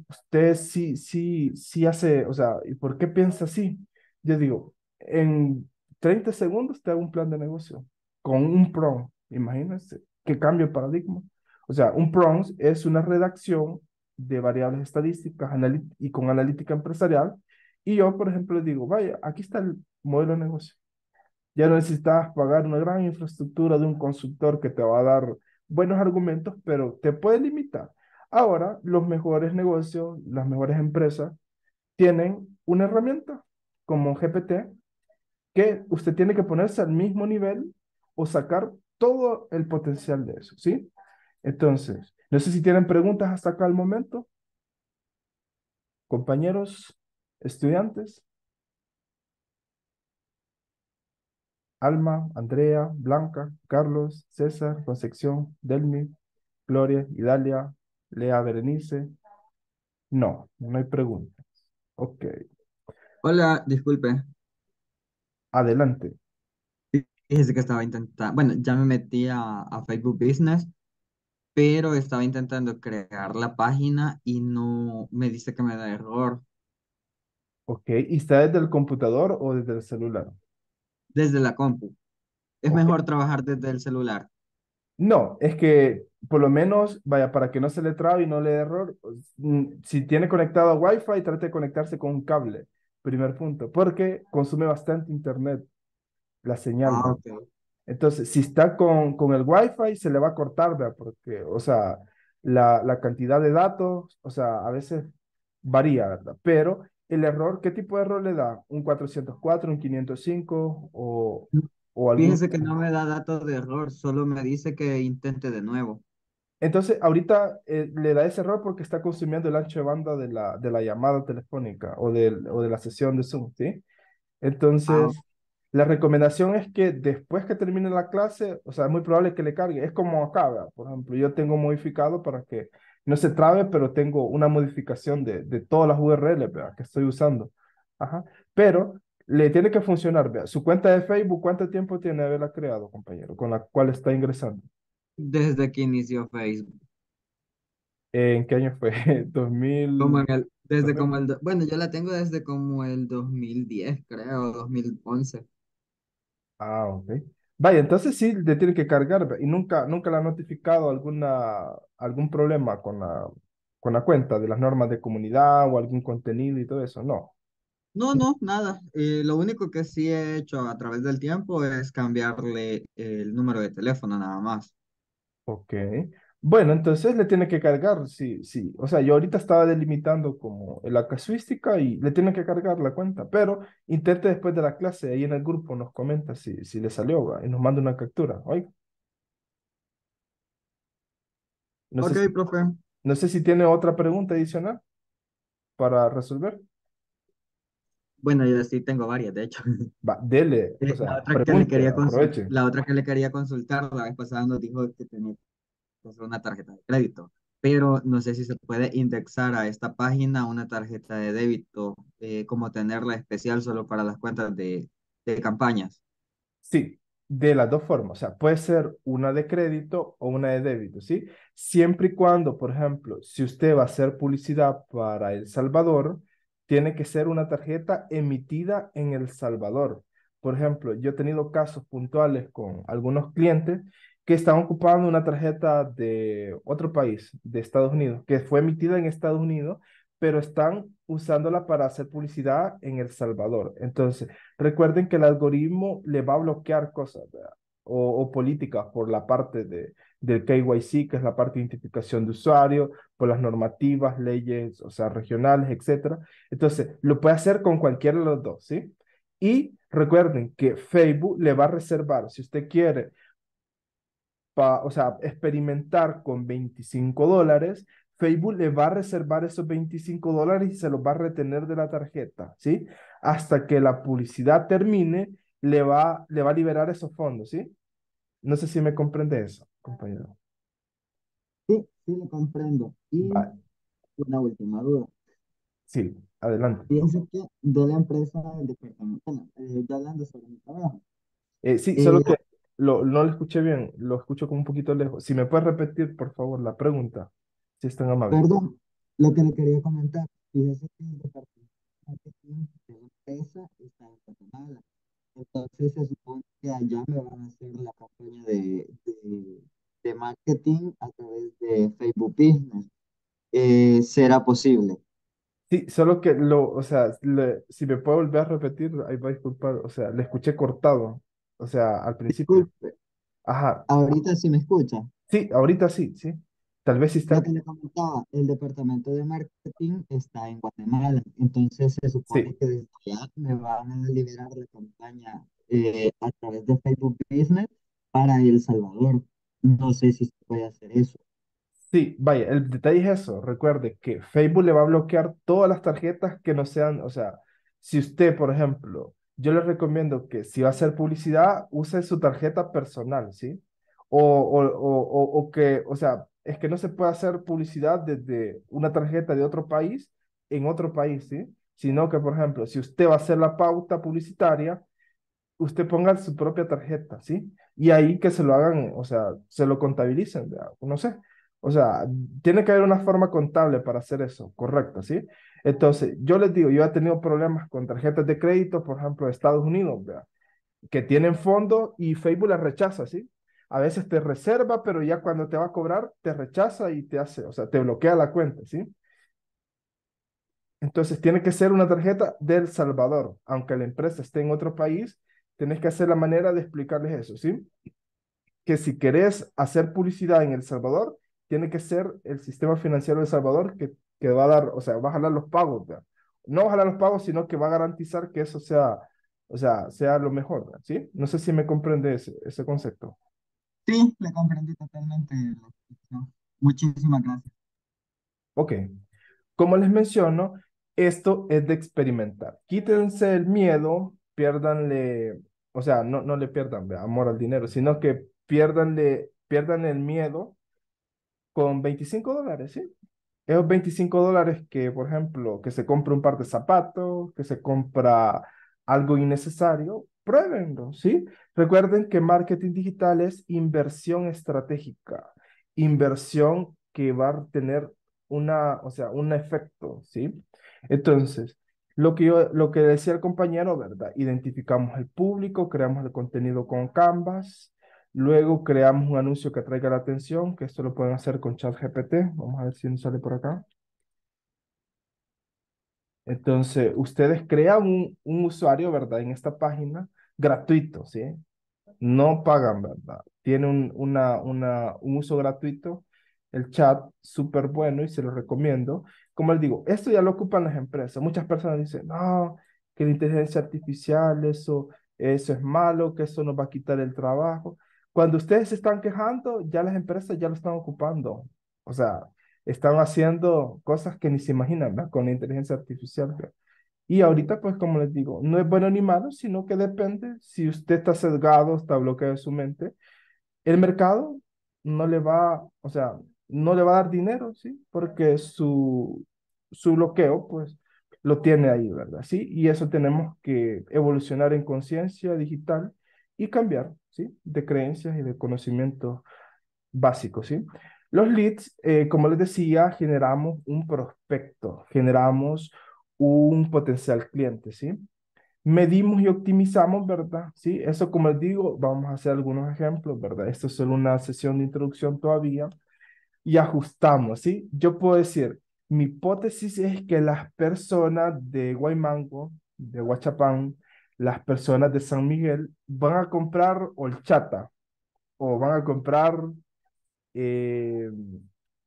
usted sí, sí, sí hace, o sea, ¿y por qué piensa así? Yo digo, en 30 segundos te hago un plan de negocio con un PROM, imagínense, que cambio de paradigma. O sea, un PROM es una redacción de variables estadísticas y con analítica empresarial. Y yo, por ejemplo, le digo, vaya, aquí está el modelo de negocio. Ya no necesitas pagar una gran infraestructura de un consultor que te va a dar buenos argumentos, pero te puede limitar Ahora, los mejores negocios, las mejores empresas tienen una herramienta como GPT que usted tiene que ponerse al mismo nivel o sacar todo el potencial de eso, ¿sí? Entonces, no sé si tienen preguntas hasta acá al momento. Compañeros, estudiantes. Alma, Andrea, Blanca, Carlos, César, Concepción, Delmi, Gloria, Idalia, Lea Berenice. No, no hay preguntas. Ok. Hola, disculpe. Adelante. Fíjese que estaba intentando, bueno, ya me metí a, Facebook Business, pero estaba intentando crear la página y no me dice que me da error. Ok, ¿y está desde el computador o desde el celular? Desde la compu. Es mejor trabajar desde el celular. No, es que por lo menos, vaya, para que no se le trabe y no le dé error, pues, mm, si tiene conectado a Wi-Fi, trate de conectarse con un cable, primer punto, porque consume bastante internet la señal. Ah, Entonces, si está con, con el Wi-Fi, se le va a cortar, ¿verdad? Porque, o sea, la, la cantidad de datos, o sea, a veces varía, ¿verdad? Pero el error, ¿qué tipo de error le da? ¿Un 404, un 505 o, o Fíjense que no me da datos de error, solo me dice que intente de nuevo. Entonces, ahorita eh, le da ese error porque está consumiendo el ancho de banda de la, de la llamada telefónica o, del, o de la sesión de Zoom, ¿sí? Ah, Entonces, la recomendación es que después que termine la clase, o sea, es muy probable que le cargue. Es como acá, ¿verdad? por ejemplo, yo tengo modificado para que no se trabe, pero tengo una modificación de, de todas las URLs, ¿verdad? que estoy usando. Ajá. Pero le tiene que funcionar. ¿verdad? Su cuenta de Facebook, ¿cuánto tiempo tiene haberla creado, compañero, con la cual está ingresando? desde que inició Facebook. ¿En qué año fue? ¿2000? desde como el, bueno, yo la tengo desde como el 2010, creo, 2011. Ah, ok. Vaya, entonces sí le tiene que cargar y nunca, nunca le ha notificado alguna, algún problema con la, con la cuenta de las normas de comunidad o algún contenido y todo eso. No. No, no, nada. Eh, lo único que sí he hecho a través del tiempo es cambiarle el número de teléfono nada más. Ok. Bueno, entonces le tiene que cargar, sí, sí. O sea, yo ahorita estaba delimitando como la casuística y le tiene que cargar la cuenta, pero intente después de la clase, ahí en el grupo nos comenta si, si le salió y nos manda una captura. Oiga. ok, profe. No sé si tiene otra pregunta adicional para resolver. Bueno, yo sí tengo varias, de hecho. Va, dele. la, otra que le quería consultar la vez pasada nos dijo que tenía una tarjeta de crédito, pero no sé si se puede indexar a esta página una tarjeta de débito, eh, como tenerla especial solo para las cuentas de, de campañas. Sí, de las dos formas, o sea, puede ser una de crédito o una de débito, ¿sí? Siempre y cuando, por ejemplo, si usted va a hacer publicidad para El Salvador, tiene que ser una tarjeta emitida en El Salvador. Por ejemplo, yo he tenido casos puntuales con algunos clientes que están ocupando una tarjeta de otro país, de Estados Unidos, que fue emitida en Estados Unidos, pero están usándola para hacer publicidad en El Salvador. Entonces, recuerden que el algoritmo le va a bloquear cosas. ¿verdad? o, políticas por la parte de, del KYC, que es la parte de identificación de usuario, por las normativas, leyes, o sea, regionales, etcétera. Entonces, lo puede hacer con cualquiera de los dos, ¿sí? Y recuerden que Facebook le va a reservar, si usted quiere, pa, o sea, experimentar con 25 dólares, Facebook le va a reservar esos 25 dólares y se los va a retener de la tarjeta, ¿sí? Hasta que la publicidad termine le va, le va a liberar esos fondos, ¿sí? No sé si me comprende eso, compañero. Sí, sí, lo comprendo. Y una última duda. Sí, adelante. Piensa que de la empresa del departamento, bueno, eh, ya hablando sobre mi trabajo. Eh, sí, eh, solo que lo, no lo escuché bien, lo escucho como un poquito lejos. Si me puedes repetir, por favor, la pregunta, si es tan amable. Perdón, lo que le quería comentar, fíjese que el departamento de la empresa está en entonces se supone que allá me van a hacer la campaña de, marketing a través de Facebook Business. Eh, ¿será posible? Sí, solo que lo, o sea, si me puedo volver a repetir, ahí va a disculpar, o sea, le escuché cortado, o sea, al principio. Disculpe. Ajá. Ahorita sí me escucha. Sí, ahorita sí, sí. Tal vez está... el departamento de marketing está en Guatemala, entonces se supone que desde allá me van a liberar la campaña eh, a través de Facebook Business para El Salvador. No sé si se puede hacer eso. Sí, vaya, el detalle es eso. Recuerde que Facebook le va a bloquear todas las tarjetas que no sean, o sea, si usted, por ejemplo, yo le recomiendo que si va a hacer publicidad, use su tarjeta personal, ¿sí? O, o, o, o que, o sea, es que no se puede hacer publicidad desde una tarjeta de otro país en otro país, ¿sí? Sino que, por ejemplo, si usted va a hacer la pauta publicitaria, usted ponga su propia tarjeta, ¿sí? Y ahí que se lo hagan, o sea, se lo contabilicen, no sé. O sea, tiene que haber una forma contable para hacer eso, correcto, ¿sí? Entonces, yo les digo, yo he tenido problemas con tarjetas de crédito, por ejemplo, de Estados Unidos, ¿verdad? que tienen fondo y Facebook las rechaza, ¿sí? a veces te reserva, pero ya cuando te va a cobrar, te rechaza y te hace, o sea, te bloquea la cuenta, ¿sí? Entonces, tiene que ser una tarjeta del Salvador. Aunque la empresa esté en otro país, tienes que hacer la manera de explicarles eso, ¿sí? Que si querés hacer publicidad en El Salvador, tiene que ser el sistema financiero del Salvador que, que va a dar, o sea, va a jalar los pagos, No va a jalar los pagos, sino que va a garantizar que eso sea, o sea, sea lo mejor, ¿sí? No sé si me comprende ese concepto. Sí, le comprendí totalmente Muchísimas gracias. Ok. Como les menciono, esto es de experimentar. Quítense el miedo, piérdanle, o sea, no, no le pierdan amor al dinero, sino que piérdanle, pierdan el miedo con 25 dólares, ¿sí? Esos 25 dólares que, por ejemplo, que se compra un par de zapatos, que se compra algo innecesario, pruébenlo, ¿sí? Recuerden que marketing digital es inversión estratégica, inversión que va a tener una, o sea, un efecto, ¿sí? Entonces, lo que, yo, lo que decía el compañero, ¿verdad? Identificamos el público, creamos el contenido con Canvas, luego creamos un anuncio que atraiga la atención, que esto lo pueden hacer con ChatGPT, vamos a ver si nos sale por acá. Entonces, ustedes crean un, un usuario, ¿verdad? En esta página, gratuito, ¿sí? No pagan, ¿verdad? Tiene un, una, una, un uso gratuito, el chat súper bueno y se lo recomiendo. Como les digo, esto ya lo ocupan las empresas. Muchas personas dicen, no, que la inteligencia artificial, eso, eso es malo, que eso nos va a quitar el trabajo. Cuando ustedes se están quejando, ya las empresas ya lo están ocupando. O sea, están haciendo cosas que ni se imaginan ¿verdad? con la inteligencia artificial. Y ahorita, pues como les digo, no es bueno ni malo, sino que depende si usted está sesgado, está bloqueado en su mente. El mercado no le va, o sea, no le va a dar dinero, ¿sí? Porque su, su bloqueo, pues, lo tiene ahí, ¿verdad? Sí, y eso tenemos que evolucionar en conciencia digital y cambiar, ¿sí? De creencias y de conocimientos básicos, ¿sí? Los leads, eh, como les decía, generamos un prospecto, generamos un potencial cliente, ¿sí? Medimos y optimizamos, ¿verdad? Sí, eso como les digo, vamos a hacer algunos ejemplos, ¿verdad? Esto es solo una sesión de introducción todavía. Y ajustamos, ¿sí? Yo puedo decir, mi hipótesis es que las personas de Guaymango, de Huachapán, las personas de San Miguel van a comprar olchata, o van a comprar eh,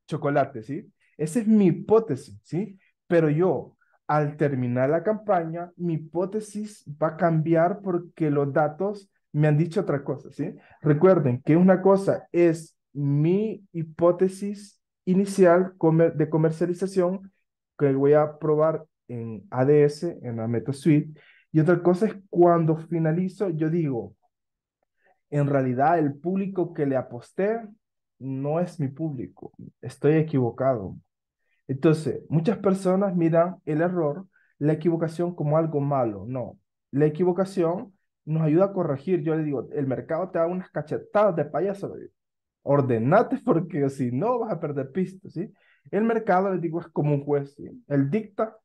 chocolate, ¿sí? Esa es mi hipótesis, ¿sí? Pero yo, al terminar la campaña, mi hipótesis va a cambiar porque los datos me han dicho otra cosa, ¿sí? Recuerden que una cosa es mi hipótesis inicial de comercialización que voy a probar en ADS, en la MetaSuite, y otra cosa es cuando finalizo, yo digo, en realidad el público que le aposté no es mi público, estoy equivocado, entonces, muchas personas miran el error, la equivocación como algo malo. No, la equivocación nos ayuda a corregir. Yo le digo, el mercado te da unas cachetadas de payaso. Ordenate porque si no vas a perder pistas, ¿sí? El mercado, le digo, es como un juez, el Él dicta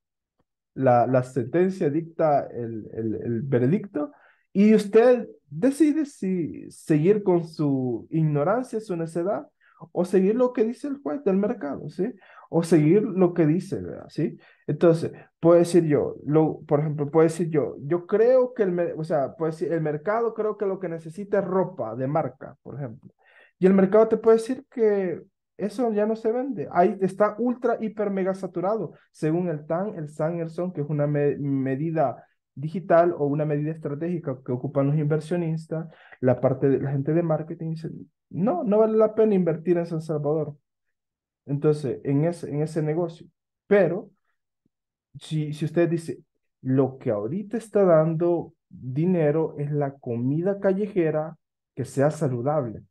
la, sentencia, dicta el, el veredicto y usted decide si seguir con su ignorancia, su necedad o seguir lo que dice el juez del mercado, ¿sí? o seguir lo que dice, ¿verdad? ¿Sí? Entonces, puedo decir yo, lo, por ejemplo, puedo decir yo, yo creo que el, o sea, puede decir, el mercado creo que lo que necesita es ropa de marca, por ejemplo. Y el mercado te puede decir que eso ya no se vende. Ahí está ultra, hiper, mega saturado, según el TAN, el Sanderson, que es una medida digital o una medida estratégica que ocupan los inversionistas, la parte de la gente de marketing dice, no, no vale la pena invertir en San Salvador. Entonces, en ese, en ese negocio. Pero, si, si usted dice, lo que ahorita está dando dinero es la comida callejera que sea saludable.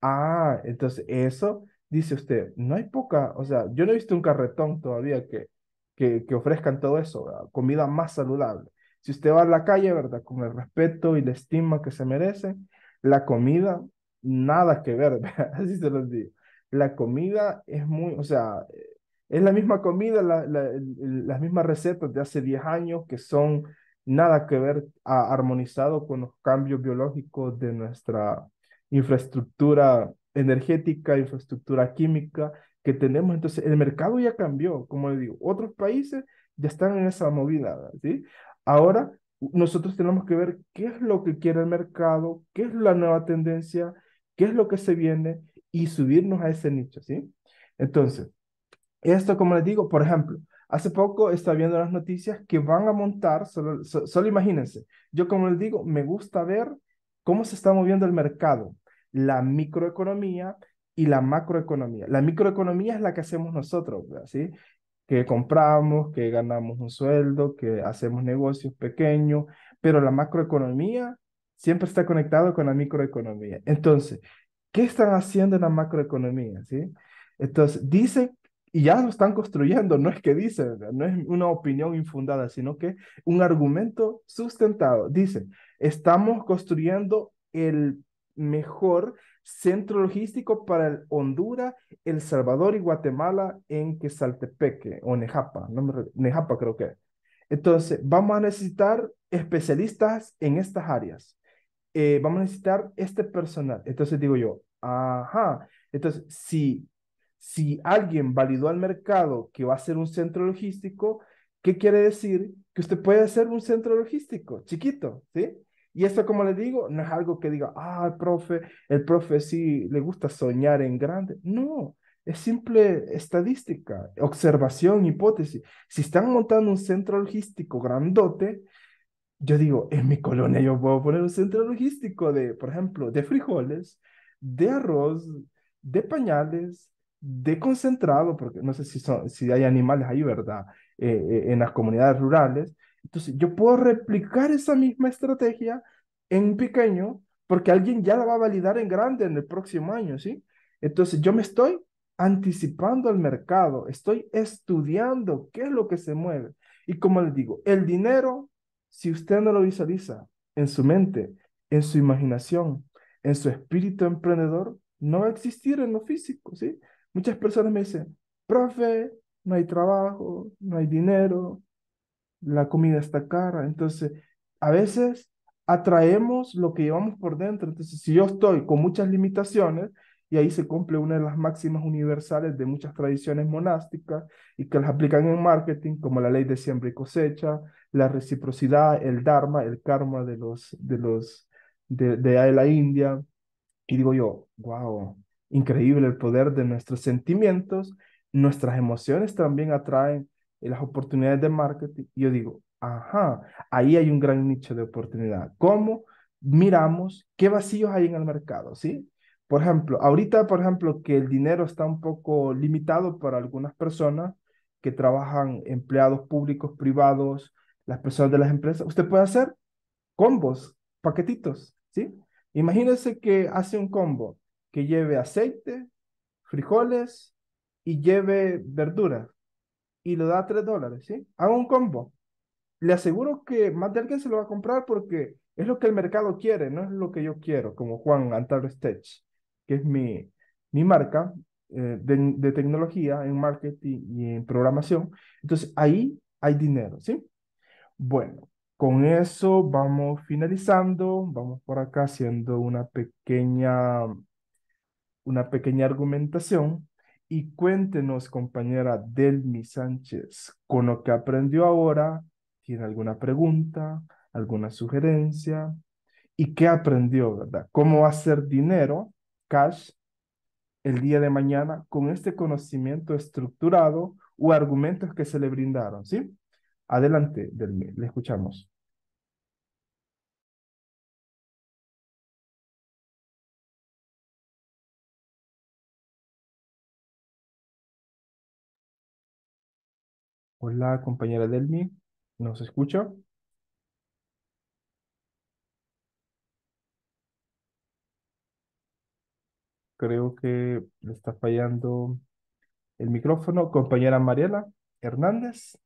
Ah, entonces eso, dice usted, no hay poca, o sea, yo no he visto un carretón todavía que, que, que ofrezcan todo eso, comida más saludable. Si usted va a la calle, ¿verdad? Con el respeto y la estima que se merece, la comida, nada que ver, así se los digo la comida es muy, o sea, eh, es la misma comida, las mismas recetas de hace 10 años que son nada que ver a, ah, armonizado con los cambios biológicos de nuestra infraestructura energética, infraestructura química que tenemos. Entonces, el mercado ya cambió, como le digo, otros países ya están en esa movida, ¿sí? Ahora, nosotros tenemos que ver qué es lo que quiere el mercado, qué es la nueva tendencia, qué es lo que se viene y subirnos a ese nicho, ¿sí? Entonces, esto, como les digo, por ejemplo, hace poco estaba viendo las noticias que van a montar, solo, solo imagínense, yo como les digo, me gusta ver cómo se está moviendo el mercado, la microeconomía y la macroeconomía. La microeconomía es la que hacemos nosotros, ¿sí? que compramos, que ganamos un sueldo, que hacemos negocios pequeños, pero la macroeconomía siempre está conectado con la microeconomía. Entonces, ¿Qué están haciendo en la macroeconomía? ¿sí? Entonces, dice, y ya lo están construyendo, no es que dice, no es una opinión infundada, sino que un argumento sustentado. Dice, estamos construyendo el mejor centro logístico para el Honduras, El Salvador y Guatemala en Quesaltepeque o Nejapa, Nejapa creo que. Entonces, vamos a necesitar especialistas en estas áreas. Eh, vamos a necesitar este personal. Entonces digo yo, ajá, entonces si, si alguien validó al mercado que va a ser un centro logístico, ¿qué quiere decir? Que usted puede ser un centro logístico chiquito, ¿sí? Y esto, como le digo, no es algo que diga, ah, el profe, el profe sí le gusta soñar en grande. No, es simple estadística, observación, hipótesis. Si están montando un centro logístico grandote, yo digo, en mi colonia yo puedo poner un centro logístico de, por ejemplo, de frijoles, de arroz, de pañales, de concentrado, porque no sé si, son, si hay animales ahí, ¿verdad? Eh, eh, en las comunidades rurales. Entonces, yo puedo replicar esa misma estrategia en pequeño, porque alguien ya la va a validar en grande en el próximo año, ¿sí? Entonces, yo me estoy anticipando al mercado, estoy estudiando qué es lo que se mueve. Y como les digo, el dinero si usted no lo visualiza en su mente, en su imaginación, en su espíritu emprendedor, no va a existir en lo físico, ¿sí? Muchas personas me dicen, profe, no hay trabajo, no hay dinero, la comida está cara. Entonces, a veces atraemos lo que llevamos por dentro. Entonces, si yo estoy con muchas limitaciones, y ahí se cumple una de las máximas universales de muchas tradiciones monásticas y que las aplican en marketing, como la ley de siembra y cosecha, la reciprocidad, el dharma, el karma de los de los de, de la India. Y digo yo, wow, increíble el poder de nuestros sentimientos, nuestras emociones también atraen las oportunidades de marketing. Y yo digo, ajá, ahí hay un gran nicho de oportunidad. ¿Cómo miramos qué vacíos hay en el mercado, sí? Por ejemplo, ahorita, por ejemplo, que el dinero está un poco limitado para algunas personas que trabajan empleados públicos, privados, las personas de las empresas, usted puede hacer combos, paquetitos, ¿sí? Imagínense que hace un combo que lleve aceite, frijoles y lleve verduras y lo da a 3 dólares, ¿sí? Haga un combo. Le aseguro que más de alguien se lo va a comprar porque es lo que el mercado quiere, no es lo que yo quiero, como Juan Antar Stech que es mi, mi marca eh, de, tecnología en marketing y en programación. Entonces ahí hay dinero, ¿sí? Bueno, con eso vamos finalizando, vamos por acá haciendo una pequeña, una pequeña argumentación. Y cuéntenos, compañera Delmi Sánchez, con lo que aprendió ahora, ¿tiene alguna pregunta, alguna sugerencia? ¿Y qué aprendió, verdad? ¿Cómo hacer dinero Cash el día de mañana con este conocimiento estructurado o argumentos que se le brindaron, ¿sí? Adelante, Delmi, le escuchamos. Hola, compañera Delmi, ¿nos escucha? creo que le está fallando el micrófono. Compañera Mariela Hernández.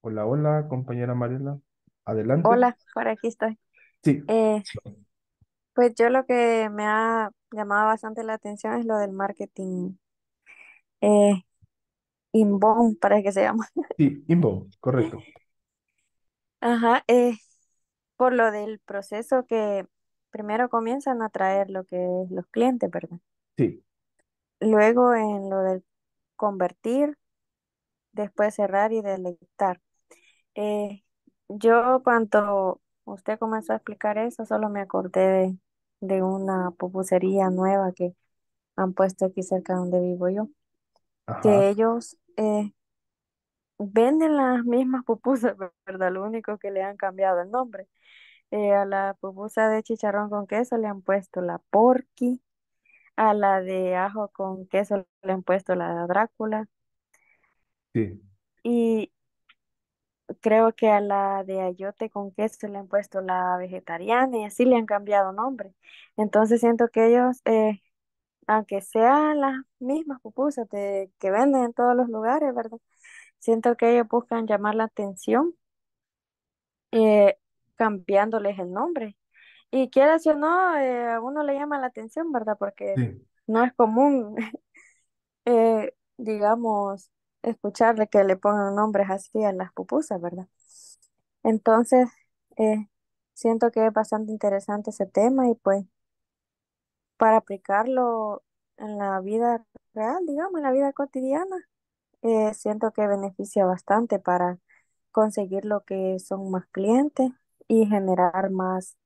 Hola, hola, compañera Mariela. Adelante. Hola, por aquí estoy. Sí. Eh, pues yo lo que me ha llamado bastante la atención es lo del marketing eh, inbound, para que se llama. Sí, inbound, correcto. Ajá, eh, por lo del proceso que primero comienzan a traer lo que es los clientes, ¿verdad? Sí, Luego en lo del convertir, después cerrar y deleitar. Eh, yo cuando usted comenzó a explicar eso, solo me acordé de, de una pupusería nueva que han puesto aquí cerca donde vivo yo, que ellos eh, venden las mismas pupusas, ¿verdad? Lo único que le han cambiado el nombre. Eh, a la pupusa de chicharrón con queso le han puesto la porky, a la de ajo con queso le han puesto la Drácula. Sí. Y creo que a la de ayote con queso le han puesto la vegetariana y así le han cambiado nombre. Entonces siento que ellos, eh, aunque sean las mismas pupusas que venden en todos los lugares, ¿verdad? Siento que ellos buscan llamar la atención eh, cambiándoles el nombre. Y quieras o no, eh, a uno le llama la atención, ¿verdad? Porque no es común, eh, digamos, escucharle que le pongan nombres así a las pupusas, ¿verdad? Entonces, siento que es bastante interesante ese tema y pues para aplicarlo en la vida real, digamos, en la vida cotidiana, eh, siento que beneficia bastante para conseguir lo que son más clientes y generar más,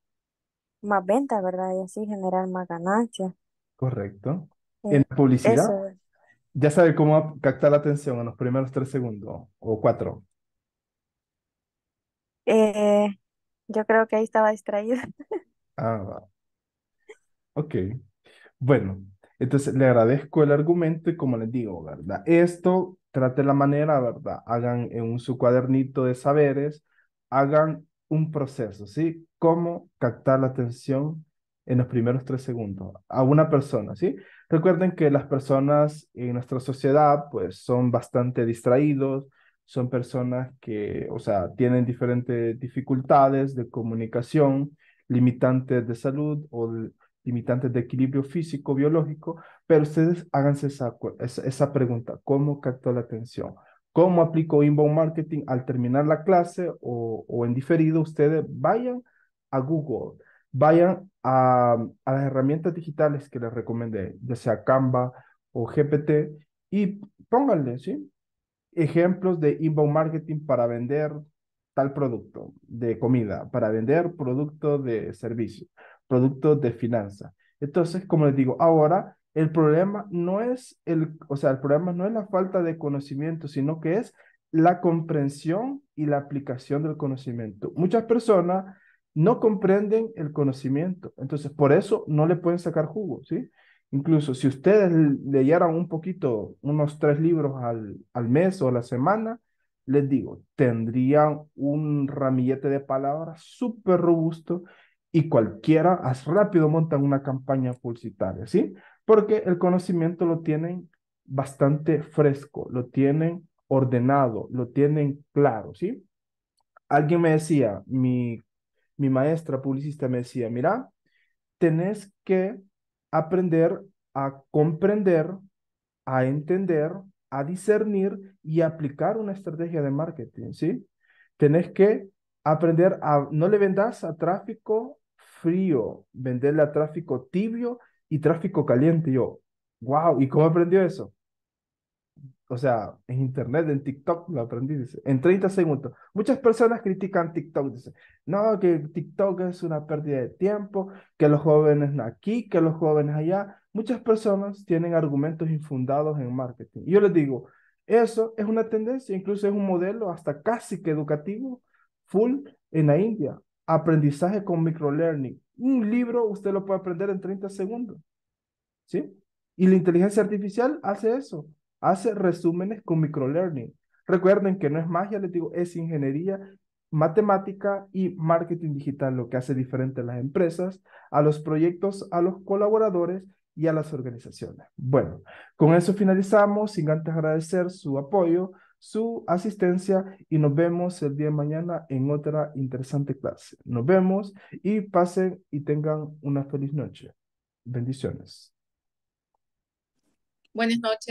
más ventas, ¿verdad? Y así generar más ganancias. Correcto. Eh, en la publicidad, ya sabe cómo captar la atención en los primeros tres segundos o cuatro. Eh, yo creo que ahí estaba distraído Ah, ok. Bueno, entonces le agradezco el argumento y como les digo, ¿verdad? Esto trate la manera, ¿verdad? Hagan en un su cuadernito de saberes, hagan un proceso, ¿sí? Cómo captar la atención en los primeros tres segundos a una persona, ¿sí? Recuerden que las personas en nuestra sociedad, pues, son bastante distraídos, son personas que, o sea, tienen diferentes dificultades de comunicación, limitantes de salud o limitantes de equilibrio físico, biológico, pero ustedes háganse esa, esa pregunta, ¿cómo captó la atención? ¿Cómo aplicó inbound marketing al terminar la clase o, en diferido? Ustedes vayan a Google, vayan a, las herramientas digitales que les recomendé, ya sea Canva o GPT, y pónganle, ¿sí? Ejemplos de inbound marketing para vender tal producto de comida, para vender producto de servicio, productos de finanzas. Entonces, como les digo, ahora el problema no es el, o sea, el problema no es la falta de conocimiento, sino que es la comprensión y la aplicación del conocimiento. Muchas personas no comprenden el conocimiento, entonces por eso no le pueden sacar jugo, ¿sí? Incluso si ustedes leyeran un poquito, unos tres libros al, al mes o a la semana, les digo, tendrían un ramillete de palabras súper robusto y cualquiera as rápido montan una campaña publicitaria, ¿sí? Porque el conocimiento lo tienen bastante fresco, lo tienen ordenado, lo tienen claro, ¿sí? Alguien me decía, mi, mi maestra publicista me decía, mira, tenés que aprender a comprender, a entender, a discernir y aplicar una estrategia de marketing, ¿sí? Tenés que Aprender a, no le vendas a tráfico frío, venderle a tráfico tibio y tráfico caliente. Yo, wow, ¿y cómo aprendió eso? O sea, en internet, en TikTok lo aprendí, dice, en 30 segundos. Muchas personas critican TikTok, dicen, no, que TikTok es una pérdida de tiempo, que los jóvenes aquí, que los jóvenes allá. Muchas personas tienen argumentos infundados en marketing. yo les digo, eso es una tendencia, incluso es un modelo hasta casi que educativo full en la India. Aprendizaje con microlearning. Un libro usted lo puede aprender en 30 segundos. ¿Sí? Y la inteligencia artificial hace eso. Hace resúmenes con microlearning. Recuerden que no es magia, les digo, es ingeniería, matemática y marketing digital, lo que hace diferente a las empresas, a los proyectos, a los colaboradores y a las organizaciones. Bueno, con eso finalizamos, sin antes agradecer su apoyo, su asistencia y nos vemos el día de mañana en otra interesante clase. Nos vemos y pasen y tengan una feliz noche. Bendiciones. Buenas noches.